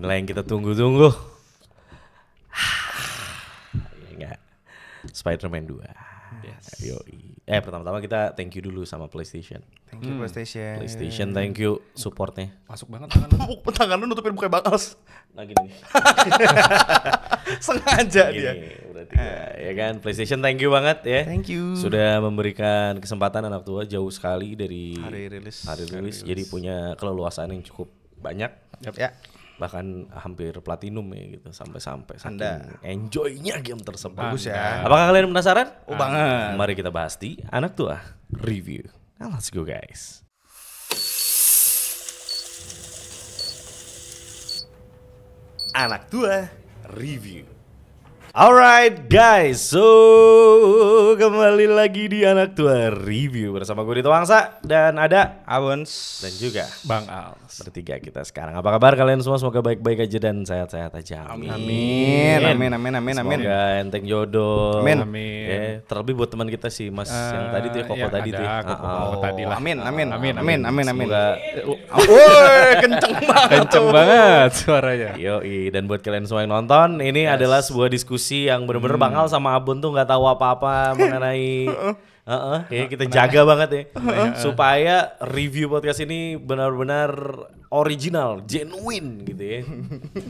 inilah yang kita tunggu-tunggu. ya Spider-Man 2. Yes. Yoi. Eh pertama-tama kita thank you dulu sama PlayStation. Thank you hmm. PlayStation. PlayStation thank you supportnya. Masuk banget tangan tangan lu nutupin buka bakals. Nah gini. Sengaja gini, dia. Berarti uh. ya, ya kan PlayStation thank you banget ya. Thank you. Sudah memberikan kesempatan anak tua jauh sekali dari hari rilis. Hari rilis, hari rilis. jadi punya keleluasaan yang cukup banyak. Yep. Ya bahkan hampir platinum ya gitu sampai-sampai Anda enjoynya game tersebut. Bagus ya. Nah, apakah kalian penasaran? Oh banget. Mari kita bahas di anak tua review. Nah, let's go guys. Anak tua review. Alright guys, so kembali lagi di Anak Tua Review bersama gue Dito Wangsa dan ada Awens dan juga Bang Al. Bertiga kita sekarang. Apa kabar kalian semua? Semoga baik-baik aja dan sehat-sehat aja. Amin. Amin. Amin. Amin. Amin. Amin. Semoga enteng jodoh. Amin. Amin. Yeah, terlebih buat teman kita si Mas uh, yang tadi tuh ya, koko ya, tadi ada, tuh. Ya. Koko, oh. koko ah, ah. tadi lah. Amin. Amin. Amin. Amin. Amin. Amin. Woi, kenceng banget. Kenceng banget suaranya. Yoi. Dan buat kalian semua yang nonton, ini yes. adalah sebuah diskusi diskusi yang bener-bener hmm. Bangal sama Abun tuh nggak tahu apa-apa mengenai Uh -uh, ya kita jaga banget ya supaya review podcast ini benar-benar original, genuine gitu ya.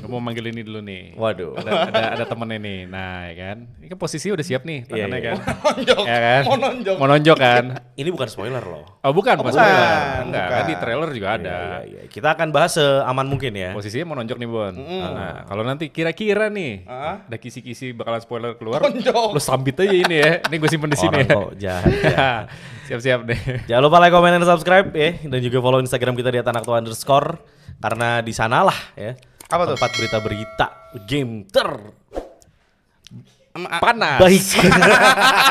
Kamu manggil ini dulu nih. Waduh. Ada ada, ada temen ini. Nah, ya kan. Ini kan posisi udah siap nih iya, tangannya yeah, yeah. kan. Mononjok. Iya ya kan? Mononjok. Mononjok kan. ini bukan spoiler loh. Oh, bukan, oh, bukan spoiler. Enggak, bukan. kan di trailer juga iya, ada. Yeah, yeah, yeah. Kita akan bahas seaman mungkin ya. Posisinya mononjok nih, Bon. Mm. Nah, kalau nanti kira-kira nih uh? ada kisi-kisi bakalan spoiler keluar, Monjok. lu sambit aja ini ya. Ini gue simpen di sini ya. Oh, jahat. Siap-siap deh. Jangan lupa like, comment, dan subscribe ya. Dan juga follow Instagram kita di atanaktua underscore karena di sanalah ya. Apa tuh? Tempat berita-berita game ter panas baik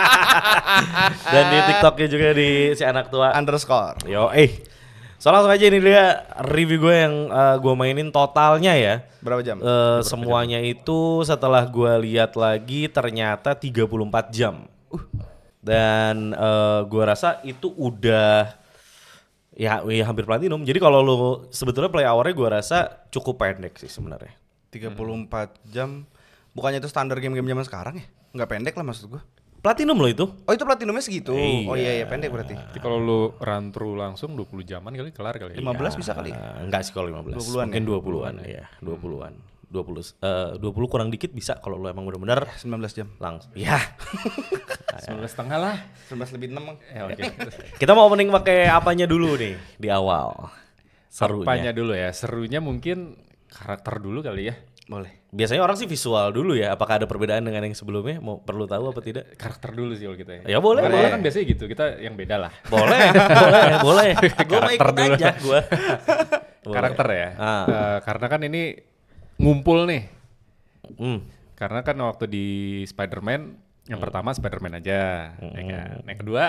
dan di tiktoknya juga di si anak tua underscore yo eh so langsung aja ini dia review gue yang uh, gue mainin totalnya ya berapa jam uh, eh, berapa semuanya jam? itu setelah gue lihat lagi ternyata 34 jam uh. dan uh, gue rasa itu udah Ya, ya hampir platinum. Jadi kalau lu sebetulnya play hour-nya gue rasa cukup pendek sih sebenarnya. 34 hmm. jam. Bukannya itu standar game-game zaman sekarang ya? Enggak pendek lah maksud gua. Platinum lo itu? Oh itu platinumnya segitu. Iya. Oh iya iya pendek berarti. Jadi kalau lu run through langsung 20 jaman kali kelar kali. 15 ya. bisa kali? Enggak sih kalau 15. 20 Dua Mungkin 20-an ya, 20-an dua 20 eh, dua puluh kurang dikit bisa kalau lo emang benar-benar ya, sembilan belas jam. Langsung. Ya. belas setengah lah, 19 lebih 6. Ya, oke. Okay. Kita mau opening pakai apanya dulu nih di awal. Serunya. Apanya dulu ya? Serunya mungkin karakter dulu kali ya. Boleh. Biasanya orang sih visual dulu ya. Apakah ada perbedaan dengan yang sebelumnya? Mau perlu tahu apa tidak? Karakter dulu sih kalau kita. Ya, ya boleh, boleh. kan biasanya gitu. Kita yang beda lah. Boleh, boleh, boleh. Gue mau ikut dulu. aja Gua. Karakter ya. Ah. Uh, karena kan ini ngumpul nih. Mm. Karena kan waktu di Spider-Man yang mm. pertama Spider-Man aja, mm. ya kan. Yang kedua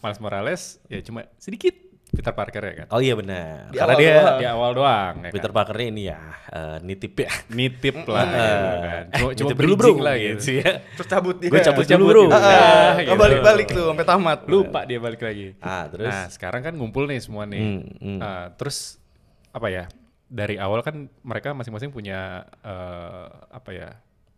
Miles Morales ya cuma sedikit Peter Parker ya kan. Oh iya benar. Di Karena dia doang. di awal doang ya kan? Peter kan? Parker ini ya uh, nitip ya. Nitip lah uh, ya, kan. Cuma, cuma bro lah gitu sih gitu. ya. Terus cabut dia. Gue cabut, cabut dulu bro. Ah, ah, ah, gitu. balik-balik tuh sampai tamat. Lupa dia balik lagi. Ah, terus. Nah, sekarang kan ngumpul nih semua nih. Hmm, hmm. Uh, terus apa ya? dari awal kan mereka masing-masing punya uh, apa ya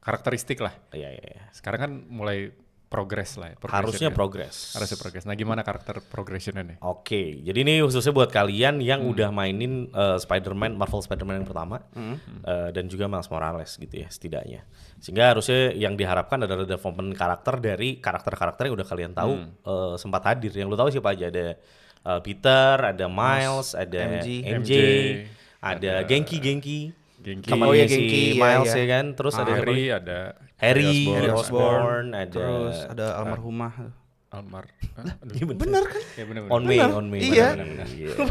karakteristik lah. Iya iya. iya. Sekarang kan mulai progres lah. Ya, Harusnya ya. progres. Harusnya progres. Nah gimana karakter progressionnya nih? Oke, jadi ini khususnya buat kalian yang hmm. udah mainin uh, Spider-Man, Marvel Spider-Man yang pertama, hmm. uh, dan juga Miles Morales gitu ya setidaknya. Sehingga harusnya yang diharapkan adalah development karakter dari karakter-karakter yang udah kalian tahu hmm. uh, sempat hadir. Yang lu tahu siapa aja ada uh, Peter, ada Miles, Mas, ada MJ. MJ. MJ ada Genki Genki. Genki. Oh iya Genki, si Miles ya, ya. ya kan. Terus ah, ada Harry, ada Harry, Harry Osborn, Osborn ada terus ada ah. almarhumah. Almar. Aduh, iya, bener. bener kan? Ya, bener, bener. On May, on May. Iya. Bener,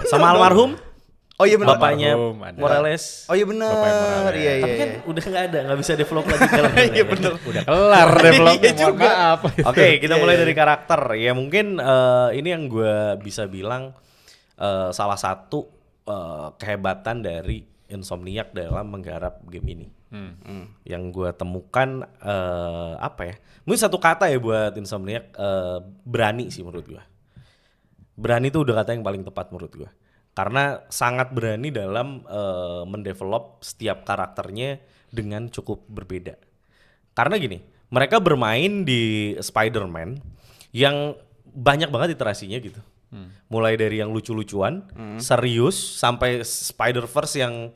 Sama almarhum. Oh iya benar. Bapaknya Morales. Oh iya benar. Iya iya. Tapi kan iya. udah nggak ada, nggak bisa develop lagi kalau Iya benar. Udah kelar develop. Iya juga. Oke, okay, kita iya, mulai iya, dari karakter. Ya mungkin uh, ini yang gue bisa bilang uh, salah satu Eh, kehebatan dari Insomniac dalam menggarap game ini. Hmm. Hmm. Yang gue temukan uh, apa ya? Mungkin satu kata ya buat Insomniac uh, berani sih menurut gue. Berani itu udah kata yang paling tepat menurut gue. Karena sangat berani dalam uh, mendevelop setiap karakternya dengan cukup berbeda. Karena gini, mereka bermain di Spider-Man yang banyak banget iterasinya gitu mulai dari yang lucu-lucuan hmm. serius sampai Spider Verse yang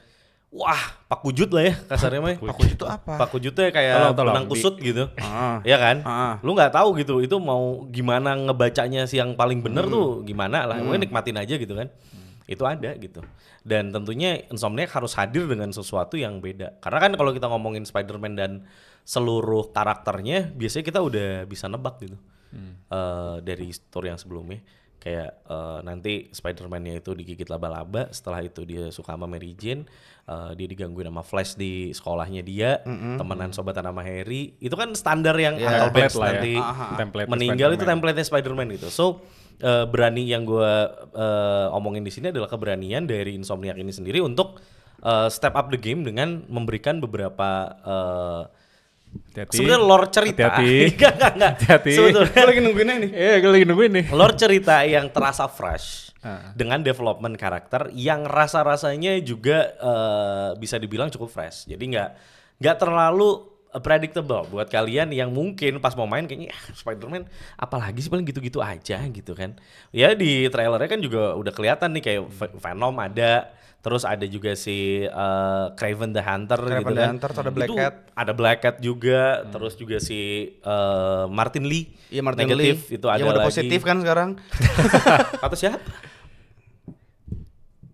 wah Kujut lah ya kasarnya mah Kujut itu apa tuh kayak tolong, tolong, benang kusut gitu ah. ya kan ah. lu nggak tahu gitu itu mau gimana ngebacanya si yang paling bener hmm. tuh gimana lah hmm. mungkin nikmatin aja gitu kan hmm. itu ada gitu dan tentunya Insomniac harus hadir dengan sesuatu yang beda karena kan kalau kita ngomongin Spider-Man dan seluruh karakternya biasanya kita udah bisa nebak gitu hmm. uh, dari story yang sebelumnya kayak uh, nanti Spider-Man-nya itu digigit laba-laba setelah itu dia suka sama Mary Jane uh, dia digangguin sama Flash di sekolahnya dia mm-hmm. temenan sobatan sama Harry itu kan standar yang yeah, Uncle Ben ya. nanti ya. Ah, ah, ah. Template meninggal itu template-nya Spider-Man gitu so uh, berani yang gue uh, omongin di sini adalah keberanian dari Insomniac ini sendiri untuk uh, step up the game dengan memberikan beberapa uh, Hati-hati. Sebenarnya lore cerita. Hati-hati. Enggak, enggak, enggak. Hati-hati. Sebetulnya lagi nungguin ini. Iya, lagi nungguin nih. Lore cerita yang terasa fresh ah. dengan development karakter yang rasa-rasanya juga uh, bisa dibilang cukup fresh. Jadi nggak nggak terlalu eh, predictable buat kalian yang mungkin pas mau main kayaknya ah, Spider-Man apalagi sih paling gitu-gitu aja gitu kan. Ya di trailernya kan juga udah kelihatan nih kayak Venom ada, Terus ada juga si uh, Craven the Hunter Craven gitu the kan. Hunter, ada Black Cat. Ada Black Cat juga, hmm. terus juga si uh, Martin Lee. Iya Martin Negatif, Lee. itu iya, ada yang udah lagi. positif kan sekarang. Atau siapa?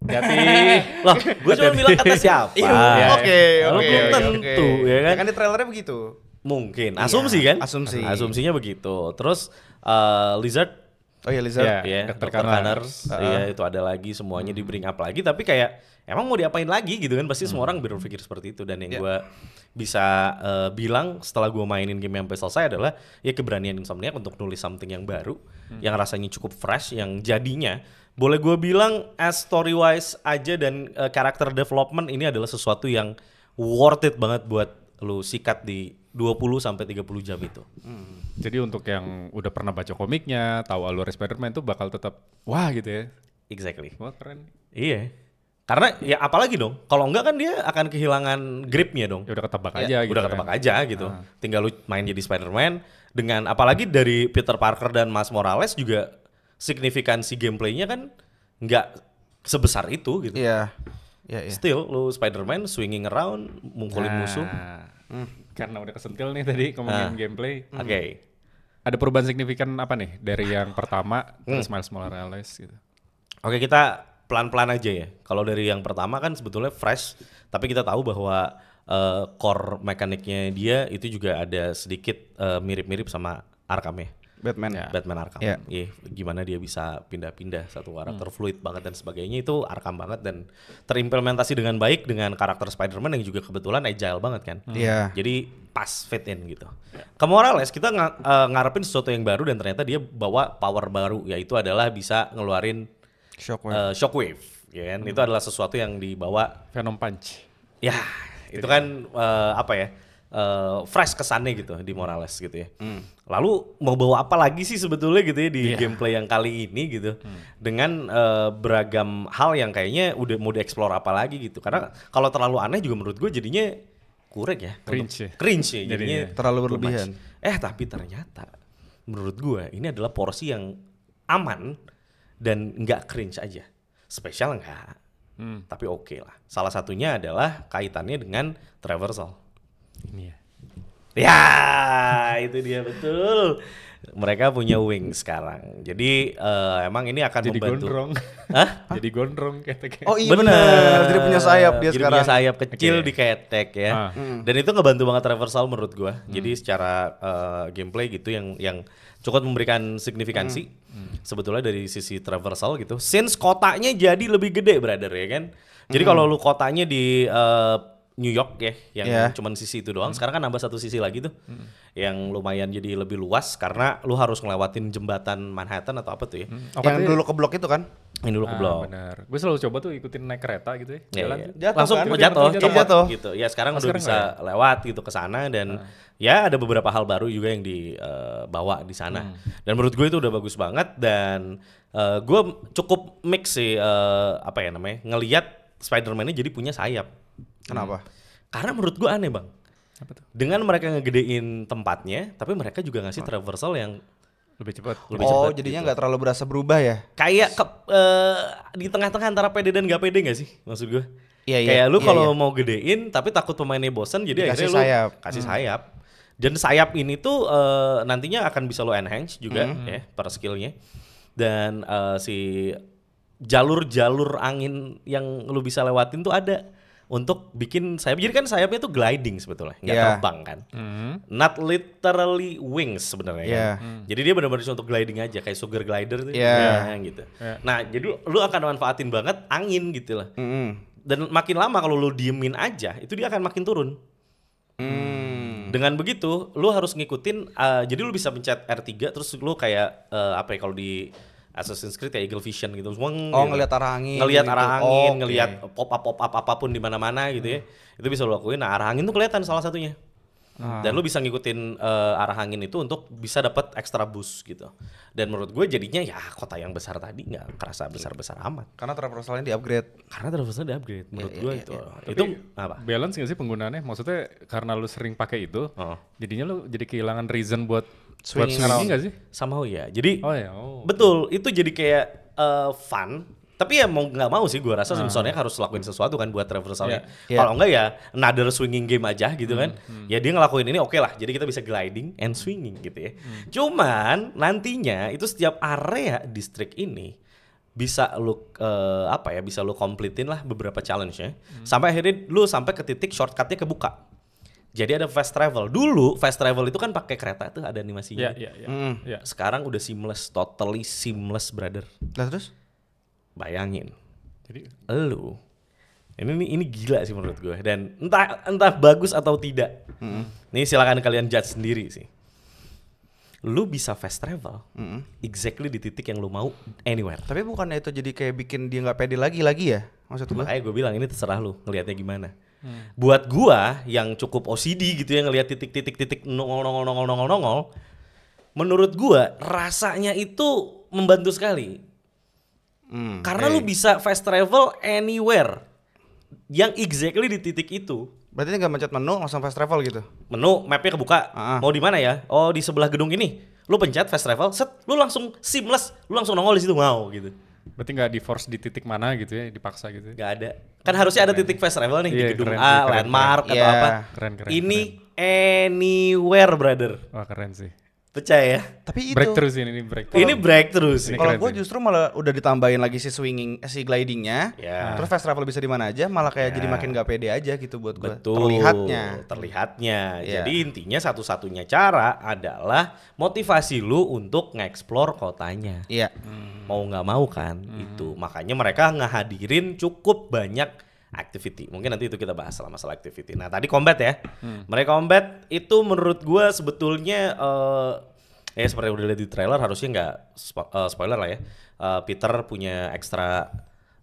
Jadi Loh, gue cuma bilang kata siapa. Iya, oke, iya. oke, tentu ya kan. Ya kan di trailernya begitu. Mungkin, asumsi iya, kan? Asumsi. Asumsinya begitu. Terus uh, Lizard Oh iya Lizard, yeah, yeah, Dr. Connors, iya uh -huh. yeah, itu ada lagi semuanya di bring up lagi tapi kayak emang mau diapain lagi gitu kan pasti hmm. semua orang berpikir seperti itu dan yang yeah. gue bisa uh, bilang setelah gue mainin game yang sampai selesai adalah ya keberanian Insomniac untuk nulis something yang baru hmm. yang rasanya cukup fresh yang jadinya boleh gue bilang as story wise aja dan uh, eh, karakter development ini adalah sesuatu yang worth it banget buat lu sikat di 20 sampai 30 jam itu. Hmm jadi untuk yang udah pernah baca komiknya, tahu alur Spider-Man tuh bakal tetap wah gitu ya. Exactly. Wah keren. Iya. Karena ya apalagi dong, kalau enggak kan dia akan kehilangan gripnya dong. Ya udah ketebak ya, aja gitu. Udah ketebak kan? aja gitu. Ah. Tinggal lu main jadi Spider-Man dengan apalagi dari Peter Parker dan Mas Morales juga signifikansi gameplaynya kan nggak sebesar itu gitu. Iya. Yeah. Yeah, yeah. Still lu Spider-Man swinging around, mungkulin nah. musuh. Mm karena udah kesentil nih tadi ngomongin ah. gameplay. Oke. Okay. Ada perubahan signifikan apa nih dari yang pertama mm. terus hmm. Miles Morales gitu? Oke, kita pelan-pelan aja ya. Kalau dari yang pertama kan sebetulnya fresh, tapi kita tahu bahwa uh, core mekaniknya dia itu juga ada sedikit eh, mirip-mirip uh, sama Arkham ya. Batman ya. Batman Arkham. Yeah. Yeah, gimana dia bisa pindah-pindah satu karakter hmm. fluid banget dan sebagainya itu Arkham banget dan terimplementasi dengan baik dengan karakter Spider-Man yang juga kebetulan agile banget kan. Hmm. Iya. Hmm. Yeah. Jadi pas fit in gitu. Ke Morales kita ng uh, eh, ngarepin sesuatu yang baru dan ternyata dia bawa power baru yaitu adalah bisa ngeluarin shockwave. Uh, shockwave ya kan. Hmm. Itu adalah sesuatu yang dibawa Venom Punch. Ya, itu kan uh, apa ya? uh, fresh kesannya gitu di Morales gitu ya. Hmm. Lalu mau bawa apa lagi sih sebetulnya gitu ya di yeah. gameplay yang kali ini gitu hmm. dengan uh, beragam hal yang kayaknya udah mau dieksplor apa lagi gitu. Karena hmm. kalau terlalu aneh juga menurut gue jadinya kurek ya. Cringe. Ya. Cringe ya jadinya terlalu berlebihan. Eh tapi ternyata menurut gue ini adalah porsi yang aman dan nggak cringe aja. Spesial nggak, hmm. tapi oke okay lah. Salah satunya adalah kaitannya dengan traversal Iya. Ya, itu dia betul. Mereka punya wing sekarang. Jadi uh, emang ini akan Jadi membantu. Gondrong. Hah? Jadi gondrong ketek. Oh iya benar. Jadi punya sayap dia Jadi sekarang. punya sayap kecil okay. di ketek ya. Ah. Hmm. Dan itu ngebantu banget traversal menurut gua. Hmm. Jadi secara uh, gameplay gitu yang yang cukup memberikan signifikansi hmm. Hmm. sebetulnya dari sisi traversal gitu. Since kotanya jadi lebih gede, brother ya kan. Jadi hmm. kalau lu kotanya di uh, New York ya yang yeah. cuman sisi itu doang. Hmm. Sekarang kan nambah satu sisi lagi tuh mm. yang lumayan jadi lebih luas karena lu harus ngelewatin jembatan Manhattan atau apa tuh ya. Mm. Okay. Yang ya? dulu ke blok itu kan? Yang dulu ke ah, blok. Benar. Gue selalu coba tuh ikutin naik kereta gitu ya. Yeah, jalan. Yeah. Jatuh, Langsung kan? jatuh, jatuh, jatuh. Iya. gitu. Ya sekarang Mas oh, udah sekarang bisa ya? lewat gitu ke sana dan ah. ya ada beberapa hal baru juga yang dibawa eh, di sana. Mm. Dan menurut gue itu udah bagus banget dan uh, eh, gue cukup mix sih uh, apa ya namanya ngelihat Spider-Man-nya jadi punya sayap Kenapa? Hmm. Karena menurut gua aneh bang. Apa tuh? Dengan mereka ngegedein tempatnya, tapi mereka juga ngasih oh. traversal yang lebih cepat. Oh, lebih oh, cepet, jadinya gitu. nggak gitu. terlalu berasa berubah ya? Kayak ke, uh, di tengah-tengah antara pede dan nggak pede nggak sih maksud gua? Iya, iya, Kayak lu ya, kalau ya. mau gedein tapi takut pemainnya bosen, jadi Dikasih akhirnya lu sayap. kasih hmm. sayap. Dan sayap ini tuh uh, nantinya akan bisa lo enhance juga hmm. ya per skillnya. Dan uh, si jalur-jalur angin yang lu bisa lewatin tuh ada untuk bikin sayap. Jadi kan sayapnya itu gliding sebetulnya, nggak yeah. terbang kan. Mm. Not literally wings sebenarnya yeah. kan. Mm. Jadi dia benar-benar untuk gliding aja kayak sugar glider itu, yeah. ya, iya, gitu. Yeah. Nah, jadi lu akan manfaatin banget angin gitu lah. Mm -hmm. Dan makin lama kalau lu diemin aja, itu dia akan makin turun. Mm. Dengan begitu, lu harus ngikutin uh, jadi lu bisa pencet R3 terus lu kayak uh, apa ya kalau di Assassin's Creed ya Eagle Vision gitu. Weng, oh, gitu. ngelihat arah angin. Ngelihat gitu. arah oh, angin, oh, ngelihat pop up pop up apapun di mana-mana gitu ya. hmm. ya. Itu bisa lo lakuin. Nah, arah angin tuh kelihatan salah satunya. Hmm. Dan lu bisa ngikutin uh, arah angin itu untuk bisa dapat extra boost gitu. Dan menurut gue jadinya ya kota yang besar tadi nggak kerasa besar-besar amat. Karena traversalnya di-upgrade. Karena traversalnya di-upgrade iya, menurut yeah, gue yeah, itu. Yeah, yeah. Itu Tapi, apa? Balance gak sih penggunaannya? Maksudnya karena lu sering pakai itu, oh. jadinya lu jadi kehilangan reason buat swinging, swinging gak sih? Somehow ya. Jadi oh, iya. Oh, betul itu jadi kayak uh, fun. Tapi ya mau nggak mau sih gue rasa uh. Ah. Simpsonnya harus lakuin sesuatu kan buat traversalnya. Yeah. Yeah. Kalau enggak ya another swinging game aja gitu kan. hmm, kan. Hmm. Ya dia ngelakuin ini oke okay lah. Jadi kita bisa gliding and swinging gitu ya. Hmm. Cuman nantinya itu setiap area distrik ini bisa lu uh, apa ya bisa lu komplitin lah beberapa challenge ya hmm. sampai akhirnya lu sampai ke titik shortcutnya kebuka jadi ada fast travel. Dulu fast travel itu kan pakai kereta tuh ada animasinya. Yeah, yeah, yeah. Mm. Yeah. Sekarang udah seamless, totally seamless, brother. Nah, terus bayangin. Jadi lu ini, ini ini gila sih menurut gue dan entah entah bagus atau tidak. Mm. Nih silakan kalian judge sendiri sih. Lu bisa fast travel mm. exactly di titik yang lu mau anywhere. Tapi bukan itu jadi kayak bikin dia nggak pede lagi lagi ya? Maksud gue? Makanya gue bilang ini terserah lu ngelihatnya gimana Hmm. Buat gua yang cukup OCD gitu ya ngelihat titik-titik-titik nongol nongol nongol nongol nongol, menurut gua rasanya itu membantu sekali. Hmm, Karena hey. lu bisa fast travel anywhere yang exactly di titik itu. Berarti nggak mencet menu langsung fast travel gitu? Menu, mapnya kebuka. Uh-huh. Mau di mana ya? Oh di sebelah gedung ini. Lu pencet fast travel, set, lu langsung seamless, lu langsung nongol di situ mau gitu. Berarti nggak di force di titik mana gitu ya, dipaksa gitu? Ya? Gak ada. Kan harusnya keren. ada titik fast travel nih yeah, di gedung keren, A, keren, landmark keren. atau yeah. apa. Keren, keren, Ini keren. anywhere, brother. Wah, keren sih pecah ya. Tapi itu break terus ini break. Terus. Ini break terus. Kalau gue justru malah udah ditambahin lagi si swinging eh, si glidingnya. Yeah. Terus fast travel bisa di mana aja, malah kayak yeah. jadi makin gak pede aja gitu buat gue. Terlihatnya. Terlihatnya. Yeah. Jadi intinya satu-satunya cara adalah motivasi lu untuk ngeksplor. explore kotanya. Iya. Yeah. Hmm. Mau nggak mau kan hmm. itu. Makanya mereka ngehadirin cukup banyak activity. Mungkin nanti itu kita bahas lah masalah activity. Nah tadi combat ya, hmm. mereka combat itu menurut gue sebetulnya uh, ya seperti udah lihat di trailer harusnya nggak spo uh, spoiler lah ya. Uh, Peter punya extra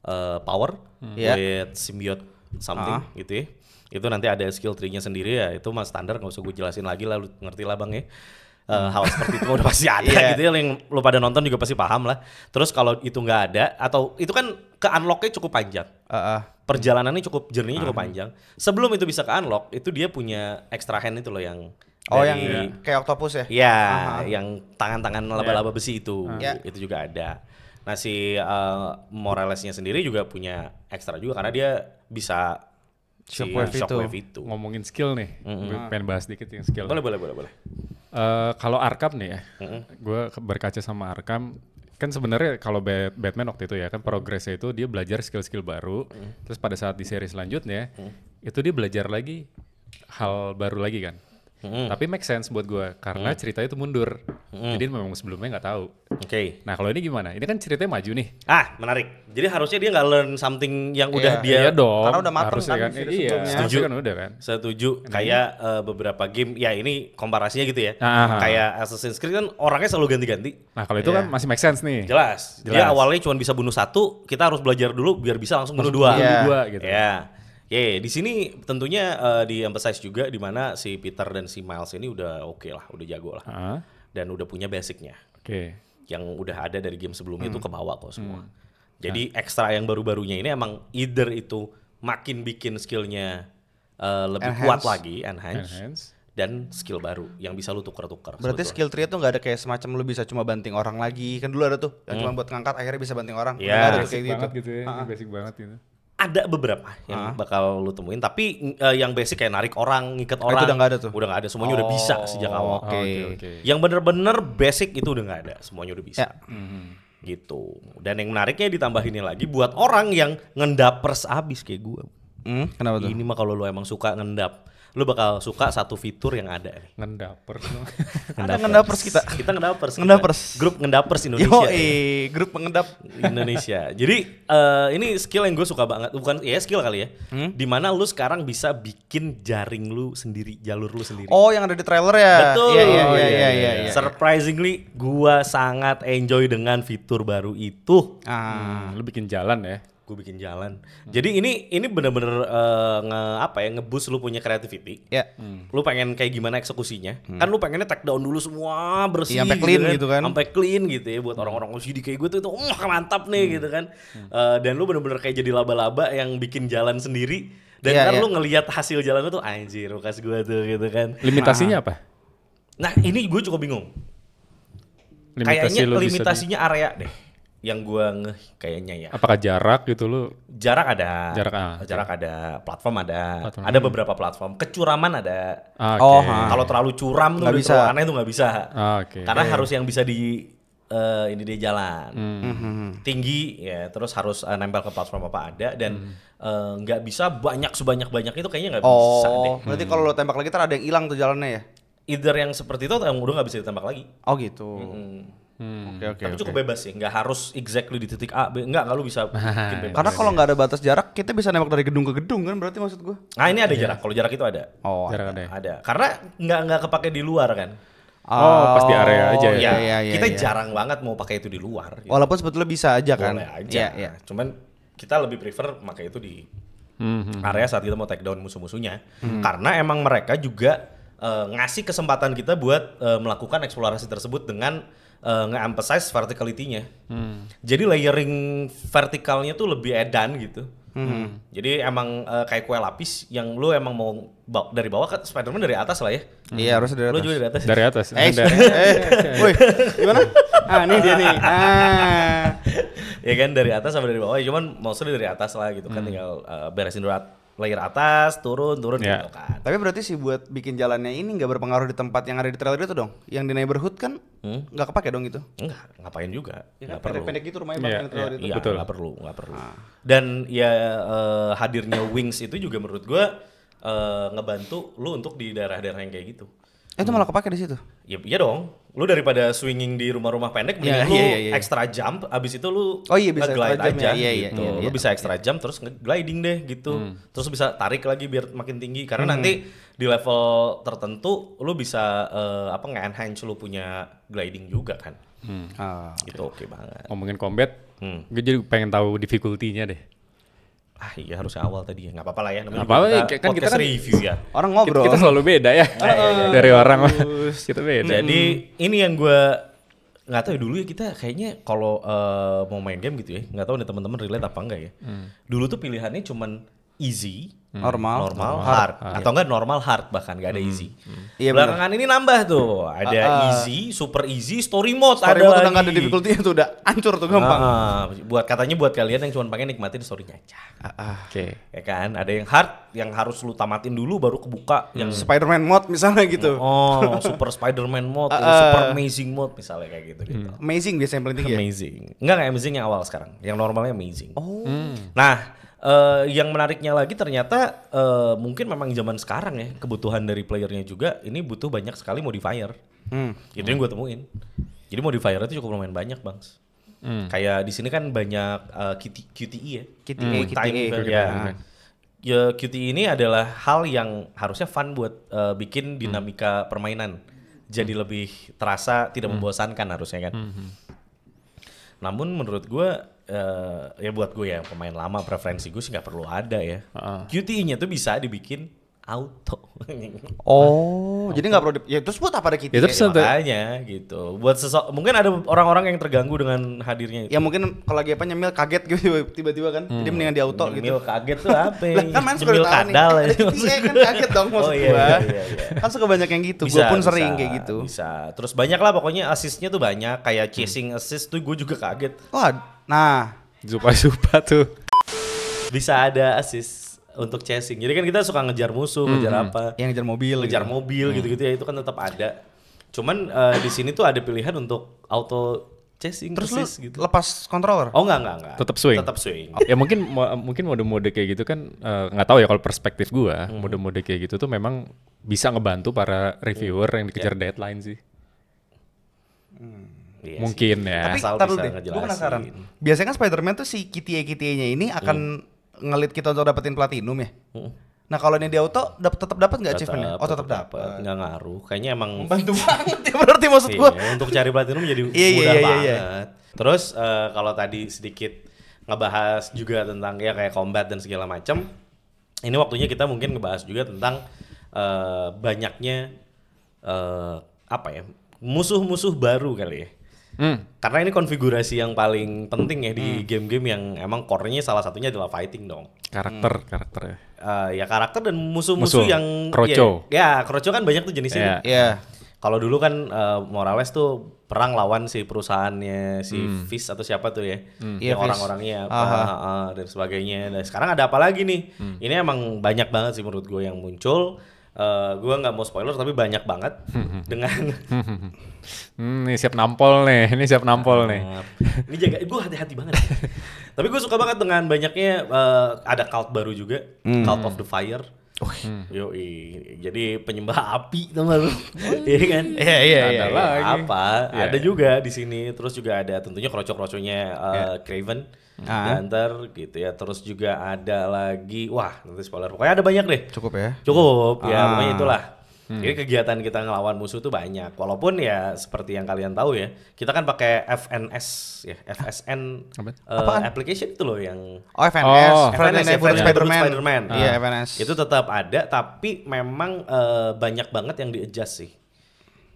uh, power hmm. Iya. with symbiote something ah. gitu ya. Itu nanti ada skill tree-nya sendiri ya. Itu mas standar nggak usah gue jelasin lagi lah, ngerti lah bang ya uh, hal seperti itu udah pasti ada yeah. gitu ya yang lo pada nonton juga pasti paham lah terus kalau itu nggak ada atau itu kan ke unlocknya cukup panjang uh, uh. perjalanannya cukup jernih uh. cukup ah. panjang sebelum itu bisa ke unlock itu dia punya extra hand itu loh yang Oh dari, yang iya. kayak octopus ya? Iya, uh-huh. yang tangan-tangan laba-laba yeah. besi itu, uh. yeah. Iya. itu juga ada. Nah si uh, Moralesnya sendiri juga punya extra juga karena dia bisa shockwave, shockwave itu. Ngomongin skill nih, mm-hmm. pengen bahas dikit yang skill. Boleh, boleh, boleh, boleh. Eh, kalau Arkham nih ya, uh-huh. gue berkaca sama Arkham kan sebenarnya kalau Batman waktu itu ya kan progresnya itu dia belajar skill-skill baru, uh-huh. terus pada saat di seri selanjutnya uh-huh. itu dia belajar lagi hal baru lagi kan. Mm. Tapi make sense buat gue karena mm. ceritanya itu mundur. Mm. Jadi memang sebelumnya nggak tahu. Oke. Okay. Nah kalau ini gimana? Ini kan ceritanya maju nih. Ah menarik. Jadi harusnya dia nggak learn something yang yeah, udah iya, dia. Iya dong. Karena udah matang kan. kan iya. Setuju kan udah kan. Setuju. Nah, kayak uh, beberapa game. Ya ini komparasinya gitu ya. Aha. Ah, ah. Kayak Assassin's Creed kan orangnya selalu ganti-ganti. Nah kalau itu yeah. kan iya. masih make sense nih. Jelas. Jelas. Dia awalnya cuma bisa bunuh satu. Kita harus belajar dulu biar bisa langsung bunuh dua. Bunuh Dua iya. gitu. Ya. Yeah. Ya, yeah, di sini tentunya uh, eh, di emphasize juga di mana si Peter dan si Miles ini udah oke okay lah, udah jago lah. Uh-huh. Dan udah punya basicnya. Oke. Okay. Yang udah ada dari game sebelumnya itu hmm. kebawa kok semua. Hmm. Jadi nah. ekstra yang baru-barunya ini emang either itu makin bikin skillnya uh, lebih enhance. kuat lagi, enhance, enhance, dan skill baru yang bisa lu tuker-tuker. Berarti sebetulnya. skill tree itu nggak ada kayak semacam lu bisa cuma banting orang lagi, kan dulu ada tuh, hmm. yang cuma hmm. buat ngangkat akhirnya bisa banting orang. Iya. Yeah. Ada basic kayak gitu. gitu ya, uh-huh. basic banget gitu ada beberapa yang ah. bakal lu temuin tapi uh, yang basic kayak narik orang ngikat orang itu udah gak ada tuh udah gak ada semuanya oh. udah bisa oh, sejak awal oke okay. okay, okay. yang bener-bener basic itu udah gak ada semuanya udah bisa ya. gitu dan yang menariknya ditambahin lagi buat orang yang ngendapers abis kayak gue hmm, kenapa tuh ini mah kalau lu emang suka ngendap lu bakal suka satu fitur yang ada nih. Ngendapers. ada ngendapers kita. Kita ngendapers. Ngendapers. Grup ngendapers Indonesia. Yo, ya. eh, grup pengendap Indonesia. Jadi uh, ini skill yang gue suka banget. Bukan ya skill kali ya. Hmm? Dimana lu sekarang bisa bikin jaring lu sendiri, jalur lu sendiri. Oh, yang ada di trailer ya. Betul. Iya iya iya oh, iya. Ya, ya, Surprisingly, gue sangat enjoy dengan fitur baru itu. Ah, hmm. lu bikin jalan ya gue bikin jalan. Hmm. Jadi ini ini benar-benar uh, eh, nge apa ya ngebus lu punya creativity. Ya. Hmm. Lu pengen kayak gimana eksekusinya? Hmm. Kan lu pengennya take down dulu semua bersih. Iya, sampai gitu clean kan. gitu kan. Sampai clean gitu ya buat hmm. orang-orang hmm. OCD kayak gue tuh itu oh, mantap nih hmm. gitu kan. Hmm. Uh, dan lu benar-benar kayak jadi laba-laba yang bikin jalan sendiri. Dan yeah, kan yeah. lu ngelihat hasil jalan lu tuh anjir bekas gue tuh gitu kan. Limitasinya nah. apa? Nah ini gue cukup bingung. Limitasi Kayaknya limitasinya area deh yang gue nge kayaknya ya. Apakah jarak gitu lu? Jarak ada. Jarak ah, Jarak ada. Platform ada. Platform ada beberapa platform. Kecuraman ada. okay. Ah, oh, kalau terlalu curam tuh gak bisa. aneh tuh nggak bisa. Ah, oke. okay. Karena okay. Iya. harus yang bisa di uh, ini dia jalan. Mm -hmm. Tinggi ya, terus harus uh, nempel ke platform apa ada dan hmm. eh, nggak mm. uh, bisa banyak sebanyak-banyak itu kayaknya nggak oh, bisa Oh. Berarti hmm. kalau lo tembak lagi kan ada yang hilang tuh jalannya ya? Either yang seperti itu atau yang udah nggak bisa ditembak lagi. Oh gitu. Mm -hmm. Hmm, okay, okay, Tapi cukup okay. bebas sih, nggak harus exactly di titik A, B. Nggak, nggak lu bisa bikin bebas. Karena kalau nggak ada batas jarak, kita bisa nembak dari gedung ke gedung kan berarti maksud gue? Nah ini ada yeah. jarak, kalau jarak itu ada. Oh jarak ada. Ada, karena nggak nggak kepake di luar kan. Oh, oh pas di area aja oh, ya. Iya, iya, iya, iya, kita iya. jarang banget mau pakai itu di luar. Gitu. Walaupun sebetulnya bisa aja kan. Boleh aja. Iya, iya. Cuman kita lebih prefer pakai itu di hmm area saat kita mau take down musuh-musuhnya. Mm. Karena emang mereka juga uh, ngasih kesempatan kita buat uh, melakukan eksplorasi tersebut dengan uh, nge-emphasize verticality-nya. Hmm. Jadi layering vertikalnya tuh lebih edan gitu. Hmm. hmm. Jadi emang uh, kayak kue lapis yang lu emang mau ba dari bawah kan Spiderman dari atas lah ya. Iya, hmm. Iya harus dari atas. Lu juga ya? dari atas. Dari atas. Eh, dari. eh, woi, gimana? Ah ini dia nih. Ah. ya kan dari atas sama dari bawah. Ya cuman maksudnya dari atas lah gitu kan, hmm. kan tinggal uh, beresin dulu layer atas, turun, turun yeah. gitu kan. Tapi berarti sih buat bikin jalannya ini nggak berpengaruh di tempat yang ada di trailer itu dong? Yang di neighborhood kan hmm? nggak hmm? kepake dong gitu? Enggak, ngapain juga. Ya kan pendek-pendek itu rumahnya yeah, yeah, trailer yeah, itu. Iya, nggak perlu, nggak perlu. Ah. Dan ya uh, hadirnya Wings itu juga menurut gue uh, ngebantu lu untuk di daerah-daerah yang kayak gitu. Eh, itu hmm. malah kepake di situ. Ya, iya dong. Lu daripada swinging di rumah-rumah pendek iya, mending yeah, lu yeah, iya. extra jump abis itu lu Oh iya bisa glide aja ya, iya, gitu. Iya, iya, lu bisa extra jump terus gliding deh gitu. Hmm. Terus bisa tarik lagi biar makin tinggi karena hmm. nanti di level tertentu lu bisa uh, apa nge-enhance lu punya gliding juga kan. Hmm. Ah, gitu oke okay. okay banget. Ngomongin combat, hmm. gue jadi pengen tahu difficulty-nya deh ah iya harus awal tadi ya nggak apa-apa lah ya namanya apa -apa, kita, kan kita kan review ya orang ngobrol kita, kita selalu beda ya iya, iya. iya. dari orang kita beda jadi hmm. ini yang gue nggak tahu ya dulu ya kita kayaknya kalau uh, mau main game gitu ya nggak tahu nih teman-teman relate apa enggak ya hmm. dulu tuh pilihannya cuman easy, hmm. normal, normal, hard. hard, atau enggak normal hard bahkan enggak ada hmm. easy. Hmm. Iya, Belakangan ini nambah tuh, ada uh, easy, super easy, story mode story ada mode lagi. ada difficulty itu udah hancur tuh gampang. Uh, buat katanya buat kalian yang cuma pengen nikmatin storynya aja. Uh, Oke. Okay. Ya kan, ada yang hard yang harus lu tamatin dulu baru kebuka hmm. yang spider mode misalnya gitu. Oh, super Spiderman mode, uh, super amazing mode misalnya kayak gitu gitu. Hmm. Amazing biasanya yang paling tinggi. Ya? Amazing. Ya? Enggak, enggak amazing yang awal sekarang. Yang normalnya amazing. Oh. Hmm. Nah, uh, yang menariknya lagi ternyata uh, mungkin memang zaman sekarang ya kebutuhan dari playernya juga ini butuh banyak sekali modifier. Hmm. Itu hmm. yang gue temuin. Jadi modifier itu cukup lumayan banyak bang. Hmm. Kayak di sini kan banyak uh, eh, QT, QTE ya. QTE, hmm. QTE, time QTE. Ya. ya QTE ini adalah hal yang harusnya fun buat uh, bikin hmm. dinamika hmm. permainan jadi hmm. lebih terasa tidak hmm. membosankan harusnya kan. Hmm. hmm. Namun menurut gue uh, ya buat gue ya pemain lama preferensi gue sih nggak perlu ada ya. Uh. qte nya tuh bisa dibikin auto. oh, jadi nggak perlu di, ya terus buat apa ada kita? Ya, terus ya, makanya gitu. Buat sesok mungkin ada orang-orang yang terganggu dengan hadirnya itu. Ya mungkin kalau lagi apa nyemil kaget gitu tiba-tiba kan. Hmm. Jadi mendingan di auto nyemil gitu. Nyemil kaget tuh apa? lah, kan main suka tahu nih. Ada kan kaget dong oh, maksud oh, iya, Iya, iya, iya. Kan suka banyak yang gitu. Gue pun bisa, sering kayak gitu. Bisa. Terus banyak lah pokoknya asisnya tuh banyak kayak chasing hmm. assist tuh gue juga kaget. Wah, oh, nah Zupa-zupa tuh. Bisa ada asis untuk chasing. Jadi kan kita suka ngejar musuh, hmm, ngejar hmm. apa? Yang ngejar mobil, ngejar gitu. mobil hmm. gitu-gitu hmm. ya itu kan tetap ada. Cuman uh, di sini tuh ada pilihan untuk auto chasing terus lu gitu. lepas controller oh enggak enggak enggak tetap swing tetap swing ya mungkin mungkin mode-mode kayak gitu kan eh, nggak uh, tahu ya kalau perspektif gua mode hmm. mode-mode kayak gitu tuh memang bisa ngebantu para reviewer yang dikejar yeah. deadline sih hmm. Iya mungkin sih. ya tapi taruh deh, gue penasaran biasanya kan Spider-Man tuh si kitie nya ini akan ngelit kita untuk dapetin platinum ya. Hmm. Nah kalau ini di auto dap tetap dapat nggak achievementnya? Oh tetap dapat. Nggak ngaruh. Kayaknya emang bantu banget ya berarti maksud iya, gua. Iya, untuk cari platinum jadi iya, iya mudah iya, iya, banget. Iya. Terus uh, kalau tadi sedikit ngebahas juga tentang ya kayak combat dan segala macam. Ini waktunya kita mungkin ngebahas juga tentang uh, banyaknya uh, apa ya musuh-musuh baru kali ya Hmm. Karena ini konfigurasi yang paling penting ya di hmm. game-game hmm. yang emang core-nya salah satunya adalah fighting dong. Karakter, hmm. karakter ya. Uh, ya karakter dan musuh-musuh yang kroco. Ya, ya kroco kan banyak tuh jenisnya. Ya. Iya. Yeah. Kalau dulu kan uh, Morales tuh perang lawan si perusahaannya si hmm. atau siapa tuh ya, hmm. Iya, yang yeah, orang-orangnya uh, uh, dan sebagainya. Dan sekarang ada apa lagi nih? Hmm. Ini emang banyak banget sih menurut gue yang muncul uh, eh, gue nggak mau spoiler tapi banyak banget hmm. dengan hmm, ini siap nampol nih ini siap nampol nih nah, ini jaga gue hati-hati banget tapi gue suka banget dengan banyaknya uh, ada cult baru juga hmm. cult of the fire Oh. Hmm. Jadi penyembah api teman lu. Iya kan? Iya iya iya. Ada iya, iya. apa? Yeah. Ada iya, juga di sini. Terus juga ada tentunya kroco-kroconya uh, eh, yeah. Craven. Ah. gitu ya. Terus juga ada lagi wah, nanti spoiler. Pokoknya ada banyak deh. Cukup ya. Cukup ya, ah. ya, pokoknya itulah Hmm. Jadi kegiatan kita ngelawan musuh tuh banyak. Walaupun ya seperti yang kalian tahu ya, kita kan pakai FNS ya, FSN Apa? uh, application itu loh yang Oh, FNS, oh. FNS, FNS, FNS, Spider-Man. spider uh. Iya, ah. FNS. Itu tetap ada tapi memang uh, banyak banget yang di-adjust sih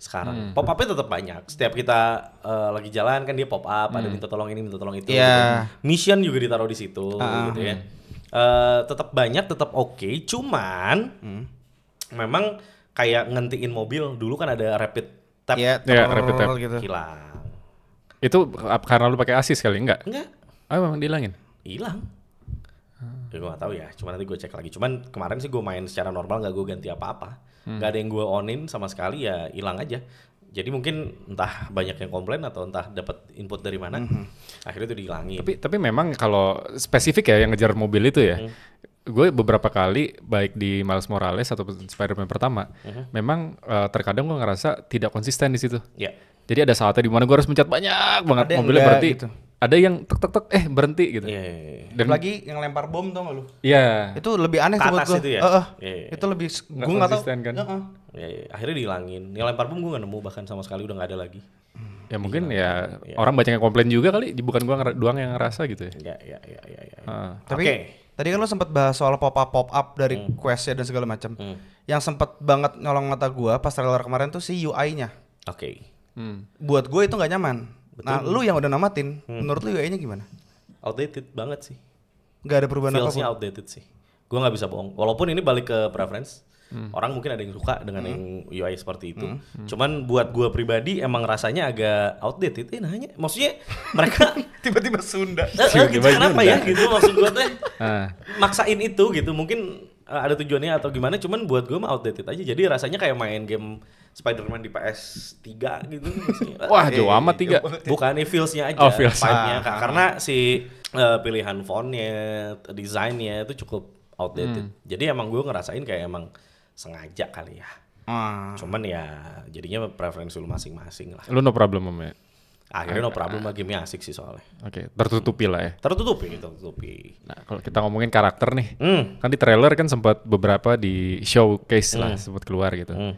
sekarang. Hmm. Pop up-nya tetap banyak. Setiap kita uh, lagi jalan kan dia pop up, hmm. ada minta tolong ini, minta tolong itu. Yeah. Gitu. Kan. Mission juga ditaruh di situ uh. gitu ya. Uh, tetap banyak, tetap oke, okay. cuman hmm. memang kayak ngentiin mobil dulu kan ada rapid tap yeah, yeah, rapid tap gitu. hilang itu karena lu pakai asis kali enggak enggak oh memang dihilangin hilang hmm. Ya, gue gak tahu ya cuman nanti gue cek lagi cuman kemarin sih gue main secara normal gak gue ganti apa-apa hmm. Gak ada yang gue onin sama sekali ya hilang aja jadi mungkin entah banyak yang komplain atau entah dapat input dari mana mm -hmm. akhirnya itu dihilangin tapi tapi memang kalau spesifik ya yang ngejar mobil itu ya mm gue beberapa kali baik di Miles Morales atau Spider-Man pertama, uh-huh. memang uh, terkadang gue ngerasa tidak konsisten di situ. Yeah. Jadi ada saatnya di mana gue harus mencet banyak banget ada mobilnya berhenti. gitu. ada yang tek tek tek eh berhenti gitu. Yeah, yeah, yeah. Dan lagi yang lempar bom tuh gak lu? Iya. Yeah. Itu lebih aneh sih buat gue. Itu, ya? uh, uh, yeah, yeah. itu lebih gue nggak tahu. Kan? Uh, uh. Yeah, yeah. Akhirnya dihilangin. Yang lempar bom gue nggak nemu bahkan sama sekali udah nggak ada lagi. Ya mungkin iya. ya, ya orang banyak yang komplain juga kali, bukan gue doang yang ngerasa gitu ya. Iya iya iya iya. Ya. Uh, Tapi okay Tadi kan lo sempat bahas soal pop up pop up dari hmm. questnya dan segala macam. Hmm. Yang sempat banget nyolong mata gua pas trailer kemarin tuh si UI-nya. Oke. Okay. Hmm. Buat gue itu nggak nyaman. Betul. Nah, lu yang udah namatin, hmm. menurut lu UI-nya gimana? Outdated banget sih. Gak ada perubahan apa-apa. outdated sih. Gua nggak bisa bohong. Walaupun ini balik ke preference. Hmm. Orang mungkin ada yang suka dengan hmm. yang UI seperti itu. Hmm. Hmm. Cuman buat gua pribadi emang rasanya agak outdated. Eh nanya, maksudnya mereka tiba-tiba Sunda. Eh, tiba eh, gitu, kenapa ya gitu maksud gua teh. Ah. maksain itu gitu. Mungkin eh, ada tujuannya atau gimana cuman buat gua mah outdated aja jadi rasanya kayak main game Spider-Man di PS3 gitu wah jauh eh, amat tiga bukan nih feelsnya aja oh, feels. ah. karena si uh, pilihan fontnya desainnya itu cukup outdated hmm. jadi emang gue ngerasain kayak emang sengaja kali ya. Hmm. Cuman ya jadinya preferensi lu masing-masing lah. Lu no problem sama ya? Akhirnya no problem lah, game asik sih soalnya. Oke, okay, tertutupi lah ya. Tertutupi, tertutupi. Nah, kalau kita ngomongin karakter nih, Hmm. kan di trailer kan sempat beberapa di showcase mm. lah hmm. sempat keluar gitu. Hmm.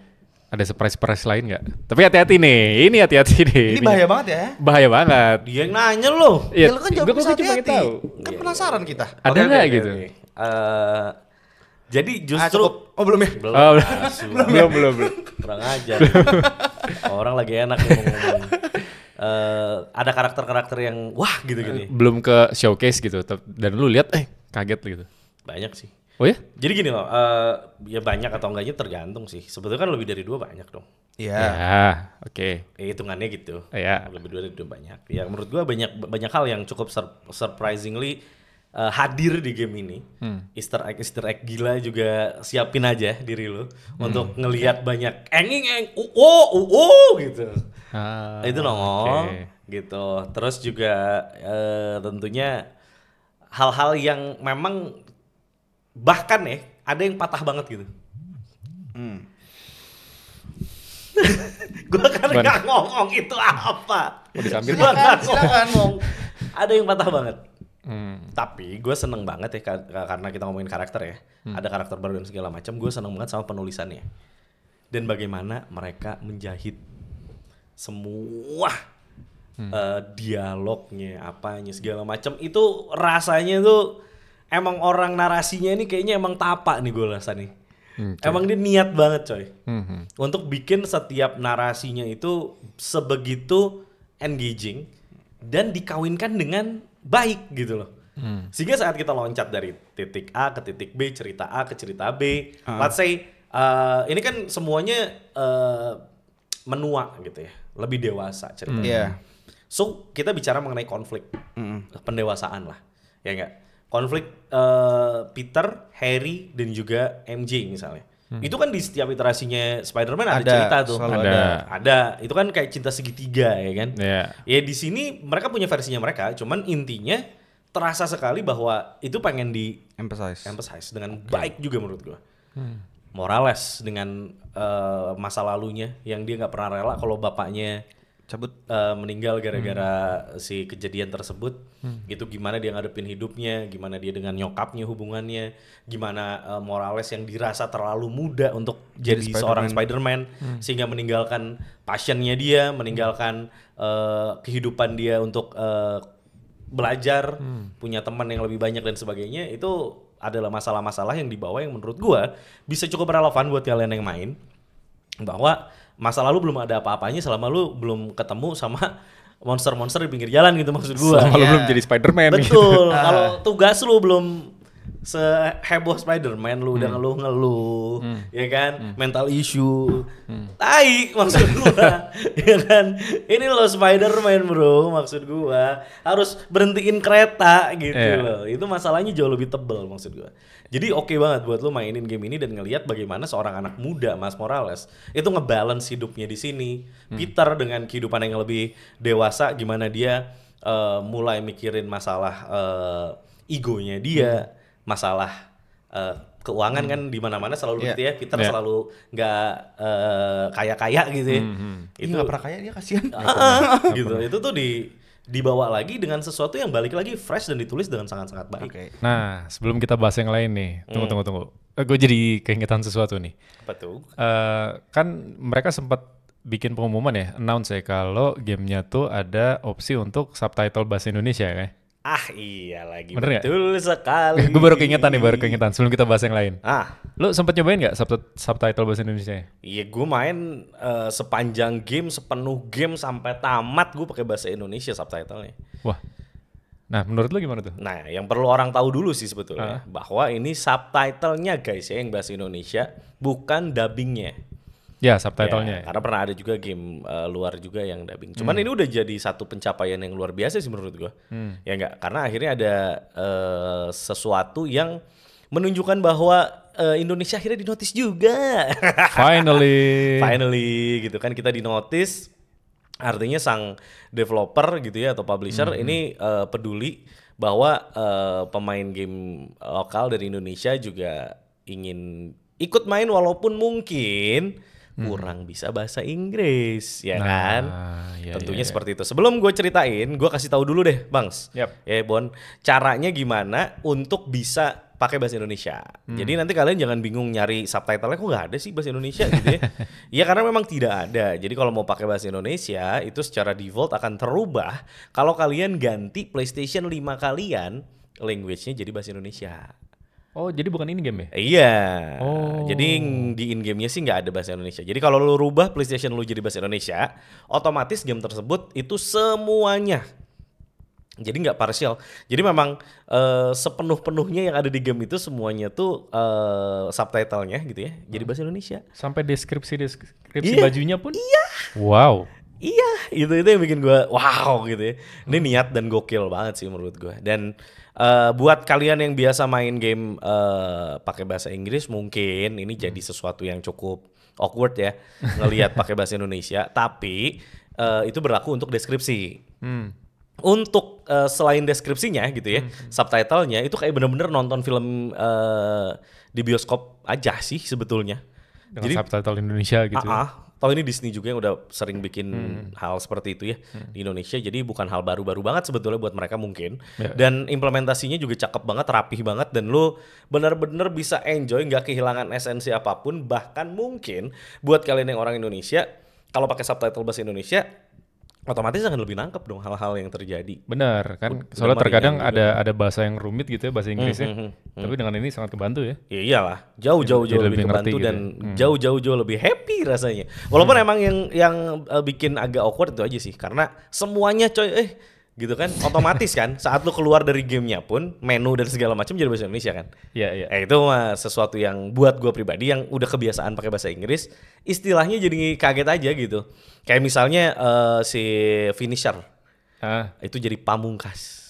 Ada surprise-surprise lain nggak? Tapi hati-hati nih, ini hati-hati nih. Ini bahaya banget ya. Bahaya banget. Dia yang nanya loh. Ya, ya lo kan jawab hati-hati. Kan penasaran kita. Ada nggak okay, okay, gitu? Okay. Uh, eh, jadi ah, justru ah, oh belum ya? Belum. Oh, belum, belum, belum, belum. Kurang aja. Orang lagi enak ngomong uh, eh, ada karakter-karakter yang wah gitu gini. Eh, belum ke showcase gitu dan lu lihat eh kaget gitu. Banyak sih. Oh ya? Jadi gini loh, uh, ya banyak atau enggaknya tergantung sih. Sebetulnya kan lebih dari dua banyak dong. Iya. Yeah. Yeah, oke. Okay. Ya, hitungannya gitu. Iya. Yeah. Lebih dari dua banyak. Ya menurut gua banyak banyak hal yang cukup sur surprisingly uh, hadir di game ini. Hmm. Easter egg Easter egg gila juga siapin aja diri lu hmm. untuk ngelihat banyak enging eng uh -oh, uh -oh, gitu. Ah, itu nongol okay. gitu. Terus juga uh, tentunya hal-hal yang memang bahkan ya ada yang patah banget gitu. Hmm. gue kan nggak ngomong itu apa. Mau disambil? Silakan, silakan ngomong. Ada yang patah banget Hmm. Tapi gue seneng banget ya karena kita ngomongin karakter ya, hmm. ada karakter baru dan segala macam. Gue seneng banget sama penulisannya dan bagaimana mereka menjahit semua hmm. uh, dialognya, apanya segala macam. Itu rasanya tuh emang orang narasinya ini kayaknya emang tapa nih gue rasa nih. Hmm, okay. Emang dia niat banget coy hmm, hmm. untuk bikin setiap narasinya itu sebegitu engaging dan dikawinkan dengan baik gitu loh. Hmm. Sehingga saat kita loncat dari titik A ke titik B, cerita A ke cerita B, hmm. let's say uh, ini kan semuanya uh, menua gitu ya, lebih dewasa ceritanya. Hmm. Iya. Yeah. So kita bicara mengenai konflik, hmm. pendewasaan lah, ya enggak? Konflik uh, Peter, Harry, dan juga MJ misalnya. Hmm. Itu kan di setiap iterasinya Spider-Man ada, ada cerita tuh. Ada. ada. Ada. Itu kan kayak cinta segitiga ya kan? Yeah. Ya di sini mereka punya versinya mereka, cuman intinya terasa sekali bahwa itu pengen di emphasize. Emphasize dengan okay. baik juga menurut gua. Hmm. Morales dengan uh, masa lalunya yang dia nggak pernah rela kalau bapaknya cabut uh, meninggal gara-gara hmm. si kejadian tersebut hmm. itu gimana dia ngadepin hidupnya gimana dia dengan nyokapnya hubungannya gimana uh, Morales yang dirasa terlalu muda untuk jadi, jadi Spider seorang Spider-Man hmm. sehingga meninggalkan passionnya dia meninggalkan uh, kehidupan dia untuk uh, belajar hmm. punya teman yang lebih banyak dan sebagainya itu adalah masalah-masalah yang dibawa yang menurut gua bisa cukup relevan buat kalian yang main bahwa masa lalu belum ada apa-apanya selama lu belum ketemu sama monster-monster di pinggir jalan gitu maksud gua. Selama ya. belum jadi Spiderman. Gitu. Betul. Gitu. Kalau tugas lu belum seheboh Spider-Man lu udah ngeluh-ngeluh, hmm. hmm. ya kan? Hmm. Mental issue. Hmm. Tai maksud gua. ya kan? Ini lo Spider-Man, Bro, maksud gua. Harus berhentiin kereta gitu yeah. loh. Itu masalahnya jauh lebih tebel maksud gua. Jadi oke okay banget buat lo mainin game ini dan ngelihat bagaimana seorang anak muda Mas Morales itu ngebalance hidupnya di sini. Hmm. Peter dengan kehidupan yang lebih dewasa gimana dia uh, mulai mikirin masalah uh, egonya dia. Hmm masalah uh, keuangan hmm. kan di mana-mana selalu yeah. gitu ya Peter yeah. selalu nggak uh, kaya-kaya gitu ya. mm hmm. Itu iya, nggak pernah kaya dia kasihan. gitu. Itu tuh di dibawa lagi dengan sesuatu yang balik lagi fresh dan ditulis dengan sangat-sangat baik. Okay. Nah, sebelum kita bahas yang lain nih, tunggu hmm. tunggu tunggu. Eh, gue jadi keingetan sesuatu nih. Apa tuh? Uh, kan mereka sempat bikin pengumuman ya, announce ya kalau gamenya tuh ada opsi untuk subtitle bahasa Indonesia ya. Ah iya lagi Bener betul gak? sekali. Eh, gue baru keingetan nih, baru keingetan sebelum kita bahas yang lain. Ah, lu sempet nyobain gak sub subtitle bahasa Indonesia? Iya, gue main uh, sepanjang game, sepenuh game sampai tamat gue pakai bahasa Indonesia subtitle nih Wah. Nah, menurut lu gimana tuh? Nah, yang perlu orang tahu dulu sih sebetulnya uh. bahwa ini subtitlenya guys ya yang bahasa Indonesia, bukan dubbingnya. Ya subtitlenya. Ya, ya, Karena pernah ada juga game uh, luar juga yang dubbing. Hmm. Cuman hmm. ini udah jadi satu pencapaian yang luar biasa sih menurut gua. Hmm. Ya enggak, karena akhirnya ada uh, sesuatu yang menunjukkan bahwa uh, Indonesia akhirnya dinotis juga. Finally. Finally gitu kan kita dinotis. Artinya sang developer gitu ya atau publisher hmm. hmm. ini uh, peduli bahwa uh, pemain game lokal dari Indonesia juga ingin ikut main walaupun mungkin Hmm. kurang bisa bahasa Inggris, ya nah, kan? Ya, Tentunya ya, ya. seperti itu. Sebelum gue ceritain, gue kasih tahu dulu deh, Bangs. Yep. Ya, Bon, caranya gimana untuk bisa pakai bahasa Indonesia. Hmm. Jadi nanti kalian jangan bingung nyari subtitlenya kok gak ada sih bahasa Indonesia gitu ya. Iya, karena memang tidak ada. Jadi kalau mau pakai bahasa Indonesia itu secara default akan terubah kalau kalian ganti PlayStation 5 kalian language-nya jadi bahasa Indonesia. Oh, jadi bukan ini game ya? Iya. Oh. Jadi di in gamenya sih nggak ada bahasa Indonesia. Jadi kalau lu rubah PlayStation lu jadi bahasa Indonesia, otomatis game tersebut itu semuanya. Jadi nggak parsial. Jadi memang uh, sepenuh-penuhnya yang ada di game itu semuanya tuh uh, subtitlenya gitu ya. Jadi hmm. bahasa Indonesia. Sampai deskripsi deskripsi iya. bajunya pun. Iya. Wow iya itu itu yang bikin gue wow gitu ya ini hmm. niat dan gokil banget sih menurut gue dan uh, buat kalian yang biasa main game uh, pakai bahasa Inggris mungkin ini hmm. jadi sesuatu yang cukup awkward ya ngelihat pakai bahasa Indonesia tapi uh, itu berlaku untuk deskripsi hmm untuk uh, selain deskripsinya gitu ya, hmm, hmm. subtitlenya itu kayak bener-bener nonton film uh, di bioskop aja sih sebetulnya. Dengan Jadi, subtitle Indonesia gitu. Uh -uh, Oh ini Disney juga yang udah sering bikin hmm. hal seperti itu ya hmm. di Indonesia. Jadi bukan hal baru-baru banget sebetulnya buat mereka mungkin. Yeah. Dan implementasinya juga cakep banget, rapih banget dan lo bener-bener bisa enjoy nggak kehilangan esensi apapun. Bahkan mungkin buat kalian yang orang Indonesia kalau pakai subtitle bahasa Indonesia otomatis akan lebih nangkep dong hal-hal yang terjadi. Benar kan, soalnya terkadang juga. Kan, gitu ada kan. ada bahasa yang rumit gitu ya bahasa hmm, Inggrisnya, hmm, hmm, hmm, tapi dengan ini sangat kebantu ya. Iya iyalah, jauh jauh jauh lebih, membantu kebantu gitu ya. dan jauh jauh jauh jauh lebih happy rasanya. Walaupun hmm. emang yang yang eh, bikin agak awkward itu aja sih, karena semuanya coy, eh gitu kan otomatis kan saat lu keluar dari gamenya pun menu dan segala macam jadi bahasa Indonesia kan iya yeah, iya eh, itu mah sesuatu yang buat gue pribadi yang udah kebiasaan pakai bahasa Inggris istilahnya jadi kaget aja gitu kayak misalnya uh, si finisher huh? itu jadi pamungkas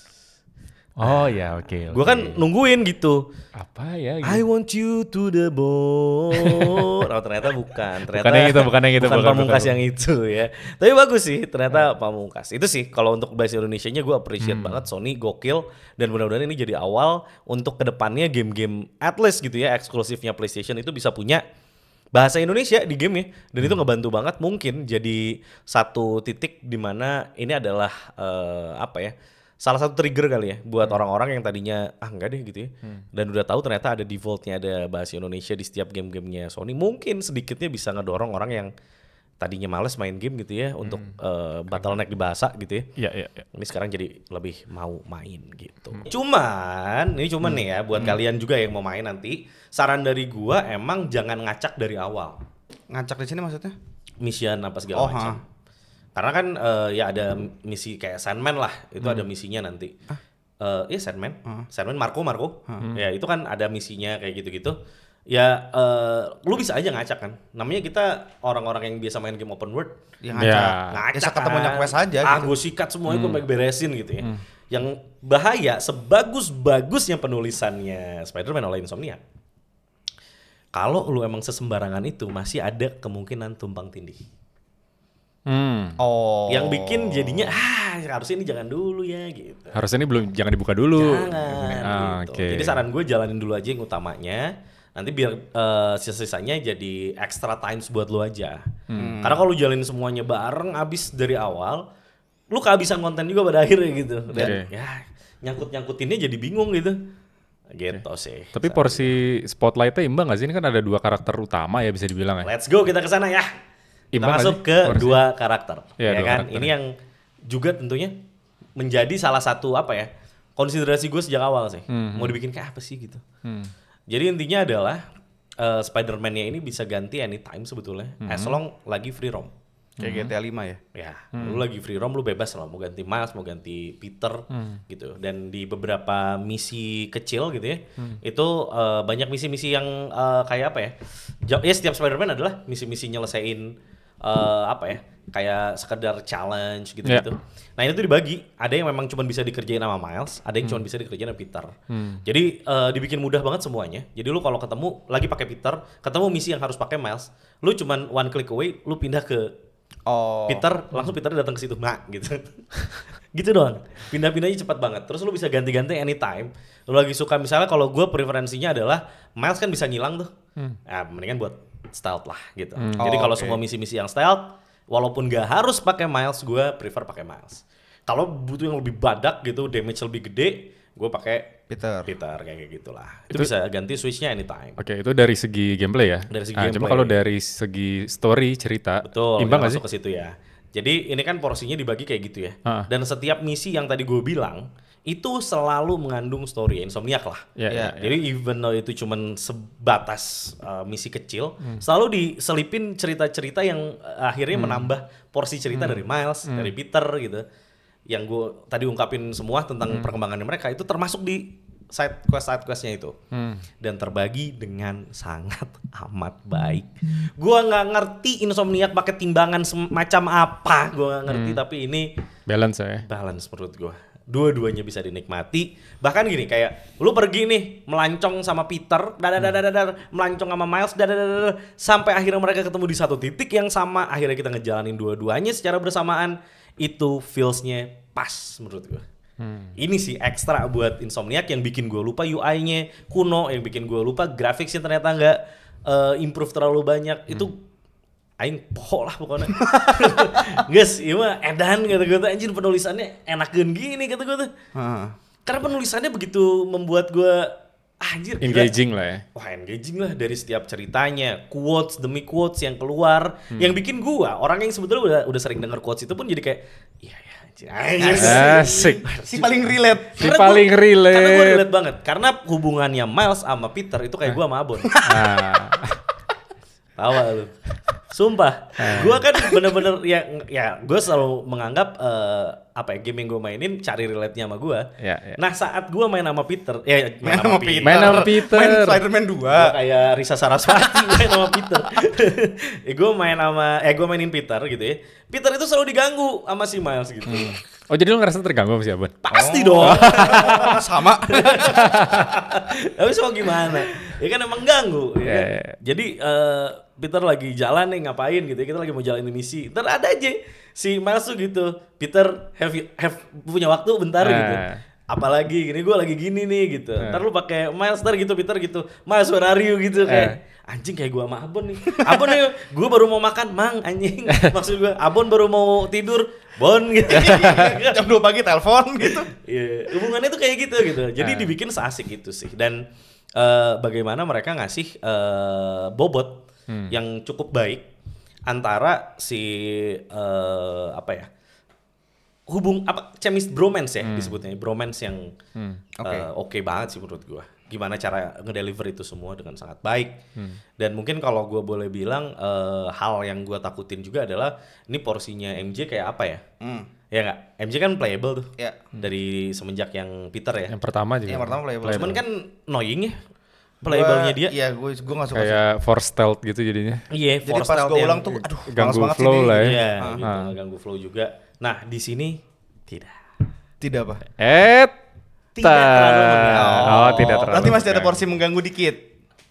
Oh ya, oke. Okay, okay. Gue kan nungguin gitu. Apa ya? Gitu. I want you to the bone. oh ternyata bukan. Ternyata bukan yang itu, bukan yang itu. Bukan, bukan pamungkas bukan. yang itu ya. Tapi bagus sih, ternyata nah. pamungkas. Itu sih kalau untuk bahasa Indonesia-nya gue appreciate hmm. banget Sony gokil dan mudah-mudahan ini jadi awal untuk kedepannya game-game Atlas gitu ya eksklusifnya PlayStation itu bisa punya bahasa Indonesia di game ya dan hmm. itu ngebantu banget mungkin jadi satu titik di mana ini adalah uh, apa ya salah satu trigger kali ya buat hmm. orang-orang yang tadinya ah enggak deh gitu ya hmm. dan udah tahu ternyata ada defaultnya ada bahasa Indonesia di setiap game-gamenya Sony mungkin sedikitnya bisa ngedorong orang yang tadinya males main game gitu ya hmm. untuk uh, eh, bottleneck di bahasa gitu ya. Iya iya. Ya. Ini sekarang jadi lebih mau main gitu. Hmm. Cuman ini cuman hmm. nih ya buat hmm. kalian juga yang mau main nanti saran dari gua emang jangan ngacak dari awal. Ngacak di sini maksudnya? Mission apa segala oh, macam karena kan uh, ya ada misi kayak Sandman lah, itu hmm. ada misinya nanti. Ah? Uh, ya Sandman, hmm. Sandman Marco Marco. Hmm. hmm. Ya itu kan ada misinya kayak gitu-gitu. Ya uh, lu bisa aja ngacak kan. Namanya kita orang-orang yang biasa main game open world. Ya, ngacak. Ya. Ngacak ya, ketemunya kan? quest aja. Ah gitu. gue sikat semuanya hmm. gue beresin gitu ya. Hmm. Yang bahaya sebagus-bagusnya penulisannya Spider-Man oleh Insomnia kalau lu emang sesembarangan itu masih ada kemungkinan tumpang tindih. Hmm. Oh. Yang bikin jadinya ah harusnya ini jangan dulu ya gitu. Harusnya ini belum jangan dibuka dulu. Jangan. Ah, gitu. Okay. Jadi saran gue jalanin dulu aja yang utamanya. Nanti biar uh, eh, sisa-sisanya jadi extra times buat lu aja. Hmm. Karena kalau lu jalanin semuanya bareng abis dari awal, lu kehabisan konten juga pada akhirnya gitu. Dan okay. ya nyangkut-nyangkutinnya jadi bingung gitu. Gitu okay. sih. Tapi porsi spotlightnya imbang gak sih? Ini kan ada dua karakter utama ya bisa dibilang ya. Let's go kita ke sana ya. Kita masuk aja. ke dua karakter, ya, ya dua kan? Karakter. Ini yang juga tentunya menjadi salah satu apa ya konsiderasi gue sejak awal sih. Hmm, hmm. Mau dibikin kayak apa sih gitu. Hmm. Jadi intinya adalah uh, Spider-Man-nya ini bisa ganti anytime sebetulnya, hmm. as long lagi free roam. Kayak hmm. GTA 5 ya? Ya, hmm. lu lagi free roam, lu bebas lah. Mau ganti Miles, mau ganti Peter hmm. gitu. Dan di beberapa misi kecil gitu ya, hmm. itu uh, banyak misi-misi yang uh, kayak apa ya? ya setiap Spider-Man adalah misi-misi nyelesain uh, apa ya kayak sekedar challenge gitu gitu. Yeah. Nah itu dibagi. Ada yang memang cuma bisa dikerjain sama Miles, ada yang hmm. cuma bisa dikerjain sama Peter. Hmm. Jadi uh, dibikin mudah banget semuanya. Jadi lu kalau ketemu lagi pakai Peter, ketemu misi yang harus pakai Miles, lu cuma one click away, lu pindah ke oh. Peter, langsung Peter datang ke situ, nah gitu. gitu doang. Pindah-pindahnya cepat banget. Terus lu bisa ganti-ganti anytime. Lu lagi suka misalnya kalau gue preferensinya adalah Miles kan bisa ngilang tuh. Hmm. Nah, mendingan buat stealth lah gitu. Hmm. Jadi kalau okay. Oh, semua misi-misi yang stealth, walaupun gak harus pakai miles, gue prefer pakai miles. Kalau butuh yang lebih badak gitu, damage lebih gede, gue pakai Peter. Peter kayak gitulah. Itu, itu bisa ganti switchnya anytime. Oke, okay, itu dari segi gameplay ya. Dari segi nah, gameplay. Cuma kalau dari segi story cerita, Betul, imbang gak sih? ke situ ya. Jadi ini kan porsinya dibagi kayak gitu ya. Ha. Ah. Dan setiap misi yang tadi gue bilang, itu selalu mengandung story insomnia lah. Yeah, yeah, yeah. Jadi even though itu cuman sebatas uh, misi kecil, hmm. selalu diselipin cerita-cerita yang uh, akhirnya hmm. menambah porsi cerita hmm. dari Miles, hmm. dari Peter gitu. Yang gue tadi ungkapin semua tentang hmm. perkembangan mereka itu termasuk di side quest side questnya itu hmm. dan terbagi dengan sangat amat baik. Gua nggak ngerti insomniak pakai timbangan semacam apa, gua nggak ngerti hmm. tapi ini balance ya. Balance menurut gue dua-duanya bisa dinikmati bahkan gini kayak lu pergi nih melancong sama Peter dadadadadadar melancong sama Miles dadadadadar sampai akhirnya mereka ketemu di satu titik yang sama akhirnya kita ngejalanin dua-duanya secara bersamaan itu feelsnya pas menurut gue Hmm. Ini sih ekstra buat Insomniac yang bikin gue lupa UI-nya kuno, yang bikin gue lupa sih ternyata nggak uh, improve terlalu banyak. Hmm. Itu aing poho lah pokoknya guys iya mah edan kata gue anjir penulisannya enakan gini kata gue tuh hmm. karena penulisannya begitu membuat gue ah, anjir engaging gila. lah ya wah engaging lah dari setiap ceritanya quotes demi quotes yang keluar hmm. yang bikin gue orang yang sebetulnya udah udah sering denger quotes itu pun jadi kayak iya ya anjir, anjir. Nah, asik si paling relate si karena paling gua, relate karena gue relate banget karena hubungannya Miles sama Peter itu kayak nah. gue sama Abon nah. Tawa lu. Sumpah, ah. gua kan bener-bener ya, ya gua selalu menganggap uh, apa ya game yang mainin cari relate nya sama gua. Ya, ya. Nah saat gua main sama Peter, ya main, main sama Peter, main sama Peter, main Spiderman dua, kayak Risa Saraswati main sama Peter. eh gua main sama, eh gua mainin Peter gitu ya. Peter itu selalu diganggu sama si Miles gitu. Hmm Oh jadi lu ngerasa terganggu sama si Pasti oh. dong. sama. Tapi soal gimana? Ya kan emang ganggu. Ya yeah, kan? Ya, ya. Jadi uh, Peter lagi jalan nih ngapain gitu ya. Kita lagi mau jalanin misi. Ntar ada aja si Miles tuh gitu. Peter have, you, have punya waktu bentar yeah. gitu. Ya, Apalagi gini gue lagi gini nih gitu. yeah. Ntar lu pakai Miles ntar gitu Peter gitu. Miles where are you gitu kayak anjing kayak gua sama Abon nih. Abon nih, gua baru mau makan, mang anjing. Maksud gua, Abon baru mau tidur, Bon gitu. Jam 2 pagi telepon gitu. Iya, yeah. hubungannya tuh kayak gitu gitu. Jadi nah. dibikin seasik itu sih. Dan uh, bagaimana mereka ngasih uh, bobot hmm. yang cukup baik antara si uh, apa ya? hubung apa chemist bromance ya hmm. disebutnya bromance yang hmm. oke okay. uh, okay banget sih menurut gua gimana cara ngedeliver itu semua dengan sangat baik. Hmm. Dan mungkin kalau gue boleh bilang uh, hal yang gue takutin juga adalah ini porsinya MJ kayak apa ya? Hmm. Ya nggak? MJ kan playable tuh. Ya. Dari semenjak yang Peter ya. Yang pertama juga. Yang pertama playable. playable. Cuman kan annoying ya playable-nya dia. Iya, gue gue gak suka. Kayak for stealth gitu jadinya. Iya, yeah, Jadi pas gue ulang tuh aduh ganggu banget flow sih lah ya. Iya, ah. gitu, ganggu flow juga. Nah, di sini tidak. Tidak apa? Eh tidak terlalu oh, oh, tidak terlalu. Nanti masih ada porsi mengganggu dikit.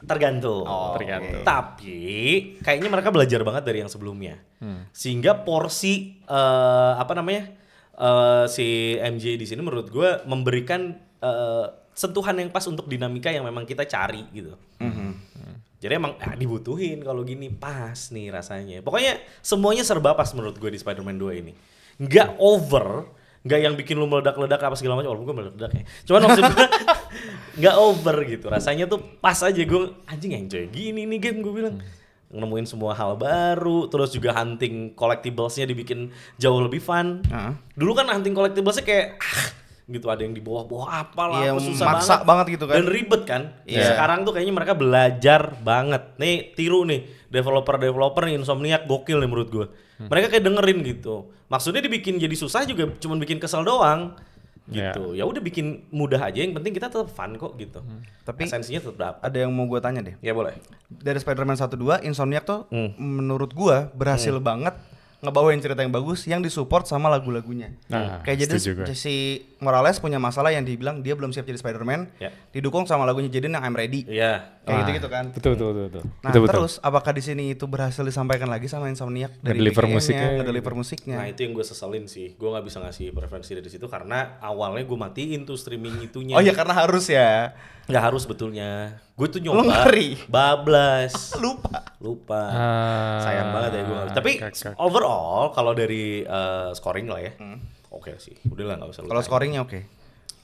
Tergantung. Oh, tergantung. Tapi kayaknya mereka belajar banget dari yang sebelumnya. Hmm. Sehingga porsi uh, apa namanya? Uh, si MJ di sini menurut gue memberikan uh, sentuhan yang pas untuk dinamika yang memang kita cari gitu. Mm -hmm. Jadi emang ah, dibutuhin kalau gini pas nih rasanya. Pokoknya semuanya serba pas menurut gue di Spider-Man 2 ini. Nggak over, nggak yang bikin lu meledak-ledak apa segala macam walaupun gue meledak ya cuman maksud gue nggak over gitu rasanya tuh pas aja gue anjing jadi gini nih game gue bilang hmm. nemuin semua hal baru terus juga hunting collectiblesnya dibikin jauh lebih fun uh -huh. dulu kan hunting collectiblesnya kayak ah, gitu ada yang di bawah-bawah apalah yeah, susah banget. banget gitu kan dan ribet kan yeah. sekarang tuh kayaknya mereka belajar banget nih tiru nih developer-developer nih insomniac gokil nih menurut gue Hmm. mereka kayak dengerin gitu maksudnya dibikin jadi susah juga cuman bikin kesel doang gitu ya, ya udah bikin mudah aja yang penting kita tetap fun kok gitu hmm. tapi esensinya tetap dapet. ada yang mau gue tanya deh ya boleh dari Spider-Man dua, Insomnia tuh hmm. menurut gue berhasil hmm. banget ngebawain cerita yang bagus yang disupport sama lagu-lagunya nah, kayak jadi gue. si Morales punya masalah yang dibilang dia belum siap jadi Spider-Man yeah. didukung sama lagunya jadi yang I'm Ready yeah kayak gitu gitu kan betul betul betul, betul. nah betul, terus apakah di sini itu berhasil disampaikan lagi sama yang dari deliver musiknya deliver musiknya nah itu yang gue seselin sih gue nggak bisa ngasih preferensi dari situ karena awalnya gue matiin tuh streaming itunya oh ya karena harus ya ya harus betulnya gue tuh nyoba bablas lupa lupa uh, sayang banget ya gue tapi kak. overall kalau dari uh, scoring lah ya hmm. oke okay sih udah lah nggak usah kalau scoringnya oke okay.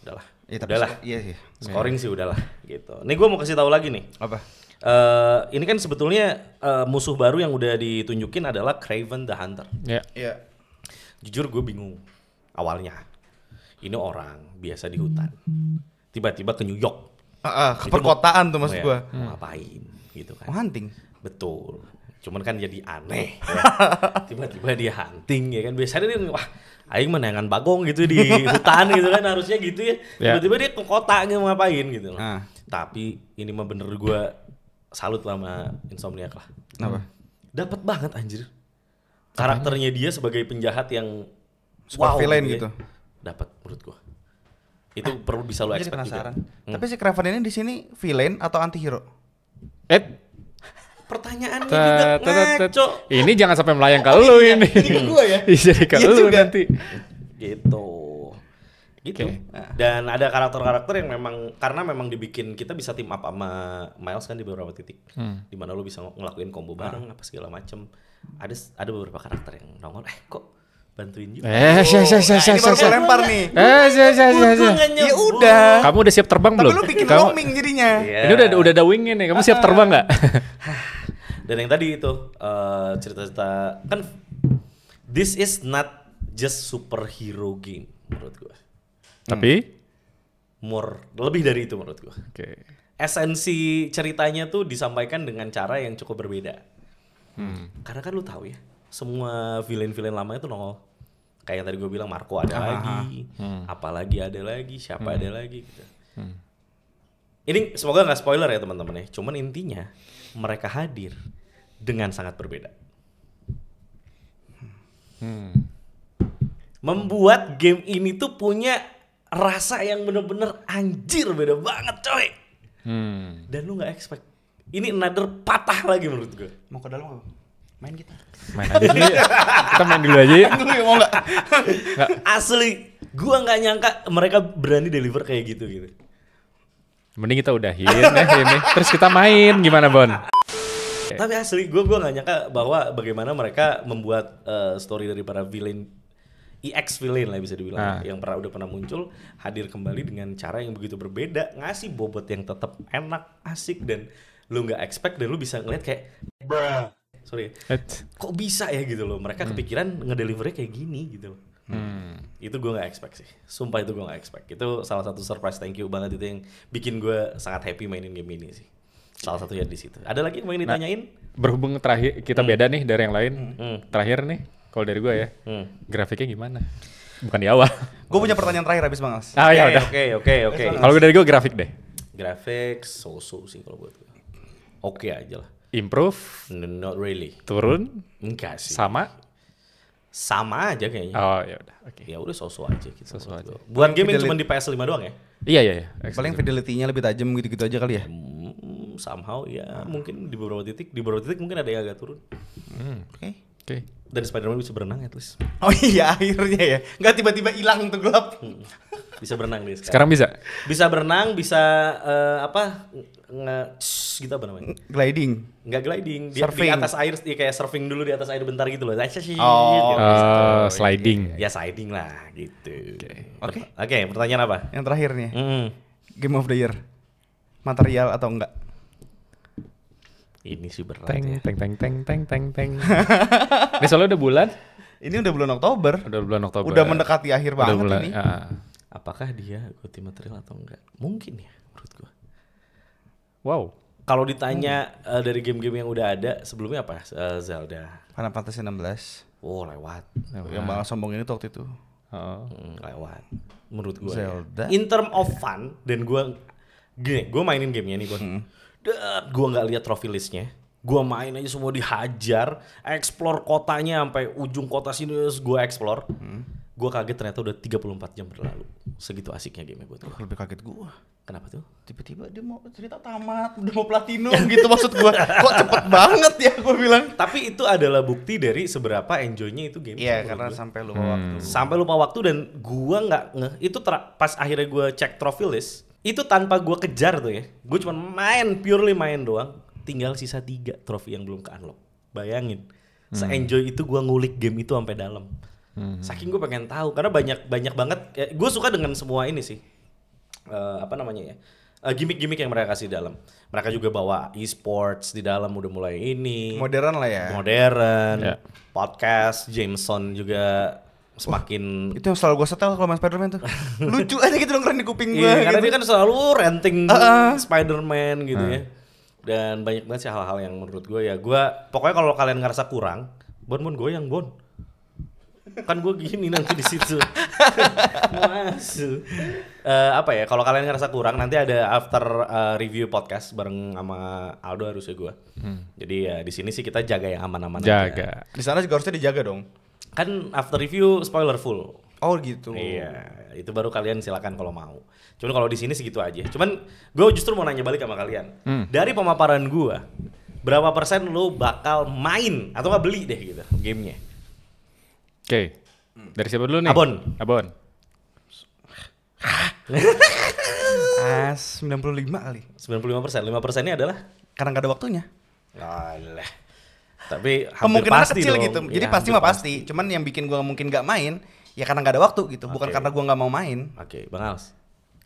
udahlah Ya, tapi udahlah. Iya sih. Scoring ya. sih udahlah gitu. Nih gue mau kasih tahu lagi nih. Apa? Uh, ini kan sebetulnya uh, musuh baru yang udah ditunjukin adalah Craven the Hunter. Iya. Yeah. Jujur gue bingung awalnya. Ini orang biasa di hutan. Tiba-tiba ke New York. Uh, uh, ke perkotaan tuh maksud iya, gue. Hmm. Ngapain gitu kan. Oh, hunting. Betul cuman kan jadi aneh tiba ya. tiba-tiba dia hunting ya kan biasanya dia wah aing menangan bagong gitu di hutan gitu kan harusnya gitu ya tiba ya. tiba-tiba dia ke kota gitu ngapain gitu ah. tapi ini mah bener gue salut lah sama insomnia lah kenapa hmm. dapat banget anjir karakternya dia sebagai penjahat yang super wow, villain gitu, ya. Gitu. dapat menurut gue itu ah, perlu bisa lo expect penasaran. Hmm. Tapi si Craven ini di sini villain atau anti hero? Eh, pertanyaannya ta, juga ta, ta, ta, ngaco. Ini jangan sampai melayang ke oh, lu iya, ini. Ini ke gua ya. Jadi iya, ke iya lu nanti. Gitu. Gitu. Okay. Nah. Dan ada karakter-karakter yang memang karena memang dibikin kita bisa team up sama Miles kan di beberapa titik. Hmm. Dimana lu bisa ngelakuin combo bareng nah. apa segala macem. Ada ada beberapa karakter yang nongol eh kok bantuin juga. Eh, oh, sya, sya, nah, sya, sya, sya, sya. lempar nih. Eh, sya, sya, sya, sya. Ya oh. udah. Kamu udah siap terbang Tapi belum? Tapi lu bikin Kamu... roaming jadinya. Yeah. Ini udah udah ada wingnya nih. Kamu siap ah. terbang nggak? Dan yang tadi itu cerita eh, cerita-cerita kan this is not just superhero game menurut gue. Tapi hmm. more lebih dari itu menurut gue. Oke. Okay. Esensi ceritanya tuh disampaikan dengan cara yang cukup berbeda. Hmm. Karena kan lu tahu ya, semua villain-villain lama itu nongol. Kayak tadi gue bilang Marco ada ah, ah, ah. lagi, hmm. apalagi ada lagi, siapa hmm. ada lagi gitu. Hmm. Ini semoga nggak spoiler ya teman-teman ya. Cuman intinya mereka hadir dengan sangat berbeda. Hmm. Membuat game ini tuh punya rasa yang bener-bener anjir beda banget coy. Hmm. Dan lu gak expect. Ini another patah lagi menurut gue. Mau ke dalam gak? Main kita. Main aja sih. kita main dulu aja. ya, mau gak? Asli, gua nggak nyangka mereka berani deliver kayak gitu gitu. Mending kita udahin ya ini. Terus kita main gimana Bon? Tapi asli gue gue gak nyangka bahwa bagaimana mereka membuat uh, story dari para villain EX villain lah bisa dibilang nah. yang pernah udah pernah muncul hadir kembali dengan cara yang begitu berbeda ngasih bobot yang tetap enak asik dan lu nggak expect dan lu bisa ngeliat kayak Bruh. sorry It. kok bisa ya gitu loh mereka hmm. kepikiran ngedelivernya kayak gini gitu loh. Hmm. itu gue nggak expect sih sumpah itu gue nggak expect itu salah satu surprise thank you banget itu yang bikin gue sangat happy mainin game ini sih Salah satunya di situ. Ada lagi yang mau nah, ditanyain? Nah, berhubung terakhir kita hmm. beda nih dari yang lain. Hmm. hmm. Terakhir nih kalau dari gue ya. Hmm. Grafiknya gimana? Bukan di awal. gue punya pertanyaan terakhir habis Bang Ah ya udah. Oke, oke, oke. Kalau dari gue grafik deh. Grafik so-so sih kalau buat gue. Oke aja lah. Improve? not really. Turun? Enggak sih. Sama? Sama aja kayaknya. Oh ya udah. Oke. Okay. Ya udah so-so aja gitu. So-so aja. Buat game yang cuma di PS5 doang ya? Iya iya iya. Paling fidelity-nya lebih tajam gitu-gitu aja kali ya. Hmm somehow ya hmm. mungkin di beberapa titik di beberapa titik mungkin ada yang agak turun. Hmm. Oke. Okay. Oke. Okay. Dan Spider-Man bisa berenang at least. Oh iya akhirnya ya. Nggak tiba-tiba hilang tuh gelap. Hmm, bisa berenang deh sekarang. Sekarang bisa. Bisa berenang, bisa uh, apa? Nge gitu apa namanya? Gliding. Nggak gliding. Di, surfing. di atas air ya kayak surfing dulu di atas air bentar gitu loh. Oh, gitu. Uh, sliding. Ya sliding lah gitu. Oke. Okay. Oke, okay, pertanyaan apa? Yang terakhir nih. Mm. Game of the year. Material atau enggak? Ini sih berat teng, ya. Teng teng teng teng teng teng. ini soalnya udah bulan. Ini udah bulan Oktober. Udah bulan Oktober. Udah mendekati akhir udah banget bulan, ini. Uh. Apakah dia goti material atau enggak? Mungkin ya menurut gua. Wow. Kalau ditanya hmm. uh, dari game-game yang udah ada sebelumnya apa? Uh, Zelda. Final Fantasy 16. Wow, lewat. lewat. Yang malah sombong ini waktu itu. Oh. Hmm, lewat. Menurut gua. Ya. Zelda. Ya. In term of fun dan gua gini, gue mainin gamenya nih gue. Dad, gua nggak lihat trophy listnya. Gua main aja semua dihajar, explore kotanya sampai ujung kota sini terus gua explore. Hmm. Gua kaget ternyata udah 34 jam berlalu. Segitu asiknya game buat tuh. Lebih kaget gua. Kenapa tuh? Tiba-tiba dia mau cerita tamat, udah mau platinum gitu maksud gua. Kok cepet banget ya gua bilang. Tapi itu adalah bukti dari seberapa enjoynya itu game. Iya, karena gua. sampai lupa hmm. waktu. Sampai lupa waktu dan gua nggak ngeh. Itu pas akhirnya gua cek trophy list, itu tanpa gue kejar tuh ya gue cuma main purely main doang tinggal sisa tiga trofi yang belum ke unlock bayangin hmm. se enjoy itu gue ngulik game itu sampai dalam hmm. saking gue pengen tahu karena banyak banyak banget ya, gue suka dengan semua ini sih uh, apa namanya ya uh, gimmick-gimmick yang mereka kasih di dalam. Mereka juga bawa e-sports di dalam udah mulai ini. Modern lah ya. Modern. Yeah. Podcast Jameson juga semakin oh, itu yang selalu gue setel kalau main Spiderman tuh. Lucu aja gitu dong keren di kuping gue. Iya, gitu. karena dia kan selalu renting uh -uh. Spiderman gitu uh. ya. Dan banyak banget sih hal-hal yang menurut gue ya gue pokoknya kalau kalian ngerasa kurang, bon bon gue yang bon. Kan gue gini nanti di situ. mas Uh, eh, apa ya kalau kalian ngerasa kurang nanti ada after uh, review podcast bareng sama Aldo harusnya gue. Hmm. Jadi ya di sini sih kita jaga yang aman-aman Jaga. Di sana juga harusnya dijaga dong kan after review spoiler full. Oh gitu. Iya, itu baru kalian silakan kalau mau. Cuman kalau di sini segitu aja. Cuman gue justru mau nanya balik sama kalian. Hmm. Dari pemaparan gue, berapa persen lo bakal main atau nggak beli deh gitu gamenya? Oke, okay. dari siapa dulu nih? Abon. Abon. ah, 95 kali. 95 persen. 5 persennya adalah? Karena gak ada waktunya. Alah. Tapi kemungkinan kecil dong. gitu. Jadi ya, pasti mah pasti. pasti. Cuman yang bikin gue mungkin gak main ya karena gak ada waktu gitu, okay. bukan karena gue gak mau main. Oke, okay. Bang Als.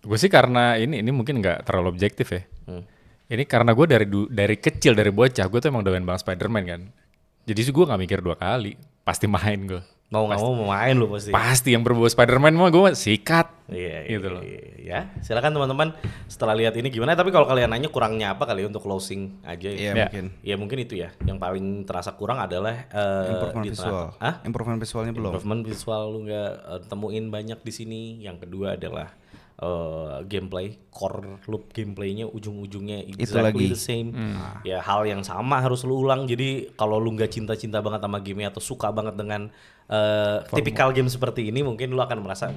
Gue sih karena ini ini mungkin nggak terlalu objektif ya. Hmm. Ini karena gue dari dari kecil dari bocah gue tuh emang doyan banget Spiderman kan. Jadi sih gue nggak mikir dua kali, pasti main gue mau nggak mau mau main lu pasti pasti yang berbau Spiderman mah gue sikat iya, iya gitu loh iya, ya silakan teman-teman setelah lihat ini gimana tapi kalau kalian nanya kurangnya apa kali ya untuk closing aja ya iya, ya. mungkin ya mungkin itu ya yang paling terasa kurang adalah uh, improvement visual Hah? improvement visualnya belum improvement visual lu nggak uh, temuin banyak di sini yang kedua adalah uh, gameplay core loop gameplaynya ujung-ujungnya exactly Itu lagi. the same hmm. Ah. ya hal yang sama harus lu ulang jadi kalau lu nggak cinta-cinta banget sama gamenya atau suka banget dengan uh, tipikal game seperti ini mungkin lu akan merasa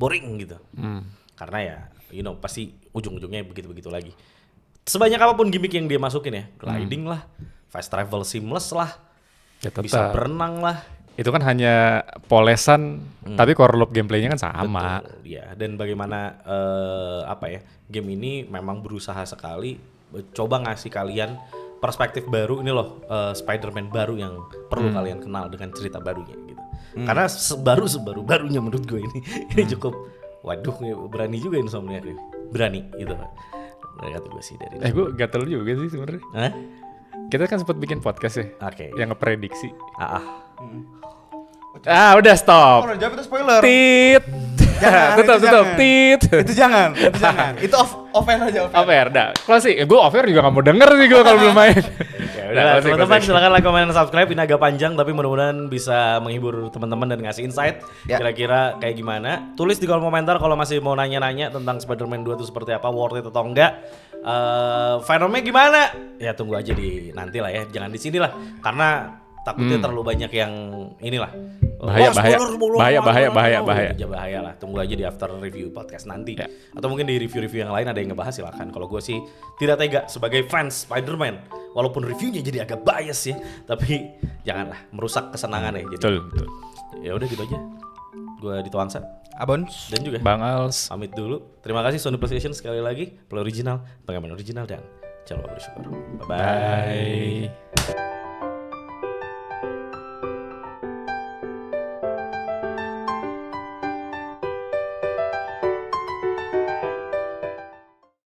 boring gitu hmm. karena ya you know pasti ujung-ujungnya begitu-begitu lagi sebanyak apapun gimmick yang dia masukin ya hmm. gliding hmm. lah fast travel seamless lah ya, bisa berenang lah itu kan hanya polesan hmm. tapi core loop gameplaynya kan sama Betul, ya dan bagaimana uh, apa ya game ini memang berusaha sekali eh, coba ngasih kalian perspektif baru ini loh uh, Spider-Man baru yang perlu hmm. kalian kenal dengan cerita barunya gitu hmm. karena sebaru sebaru barunya menurut gue ini ini ya hmm. cukup waduh ya berani juga ini soalnya berani gitu kan kata gue sih dari eh gue gatel juga sih sebenarnya kita kan sempat bikin podcast ya okay. yang ngeprediksi ah, ah Hmm. ah udah stop. Oh, jawab itu spoiler. Tit. Jangan, tutup, itu tutup, jangan. tit. Itu jangan, itu jangan. Itu off, off air aja, off air. Off air, dah. Closing. Ya, gue off air juga gak mau denger sih gue kalau belum main. ya udah, teman-teman silahkan like, comment, dan subscribe. Ini agak panjang, tapi mudah-mudahan bisa menghibur teman-teman dan ngasih insight. Ya. Kira-kira kayak gimana. Tulis di kolom komentar kalau masih mau nanya-nanya tentang Spider-Man 2 itu seperti apa, worth it atau enggak. Uh, eh, Venomnya gimana? Ya tunggu aja di nanti lah ya, jangan di sini lah. Karena takutnya hmm. terlalu banyak yang inilah bahaya oh, bahaya spoiler, spoiler, bahaya bahaya bahaya bahaya bahaya bahaya lah tunggu aja di after review podcast nanti ya. atau mungkin di review-review yang lain ada yang ngebahas silahkan kalau gue sih tidak tega sebagai fans Spider-Man walaupun reviewnya jadi agak bias ya tapi janganlah merusak kesenangan ya jadi betul, ya udah gitu aja gue di Angsa Abon dan juga Bang Als pamit dulu terima kasih Sony PlayStation sekali lagi Play Original pengaman original dan jangan lupa bersyukur bye, bye.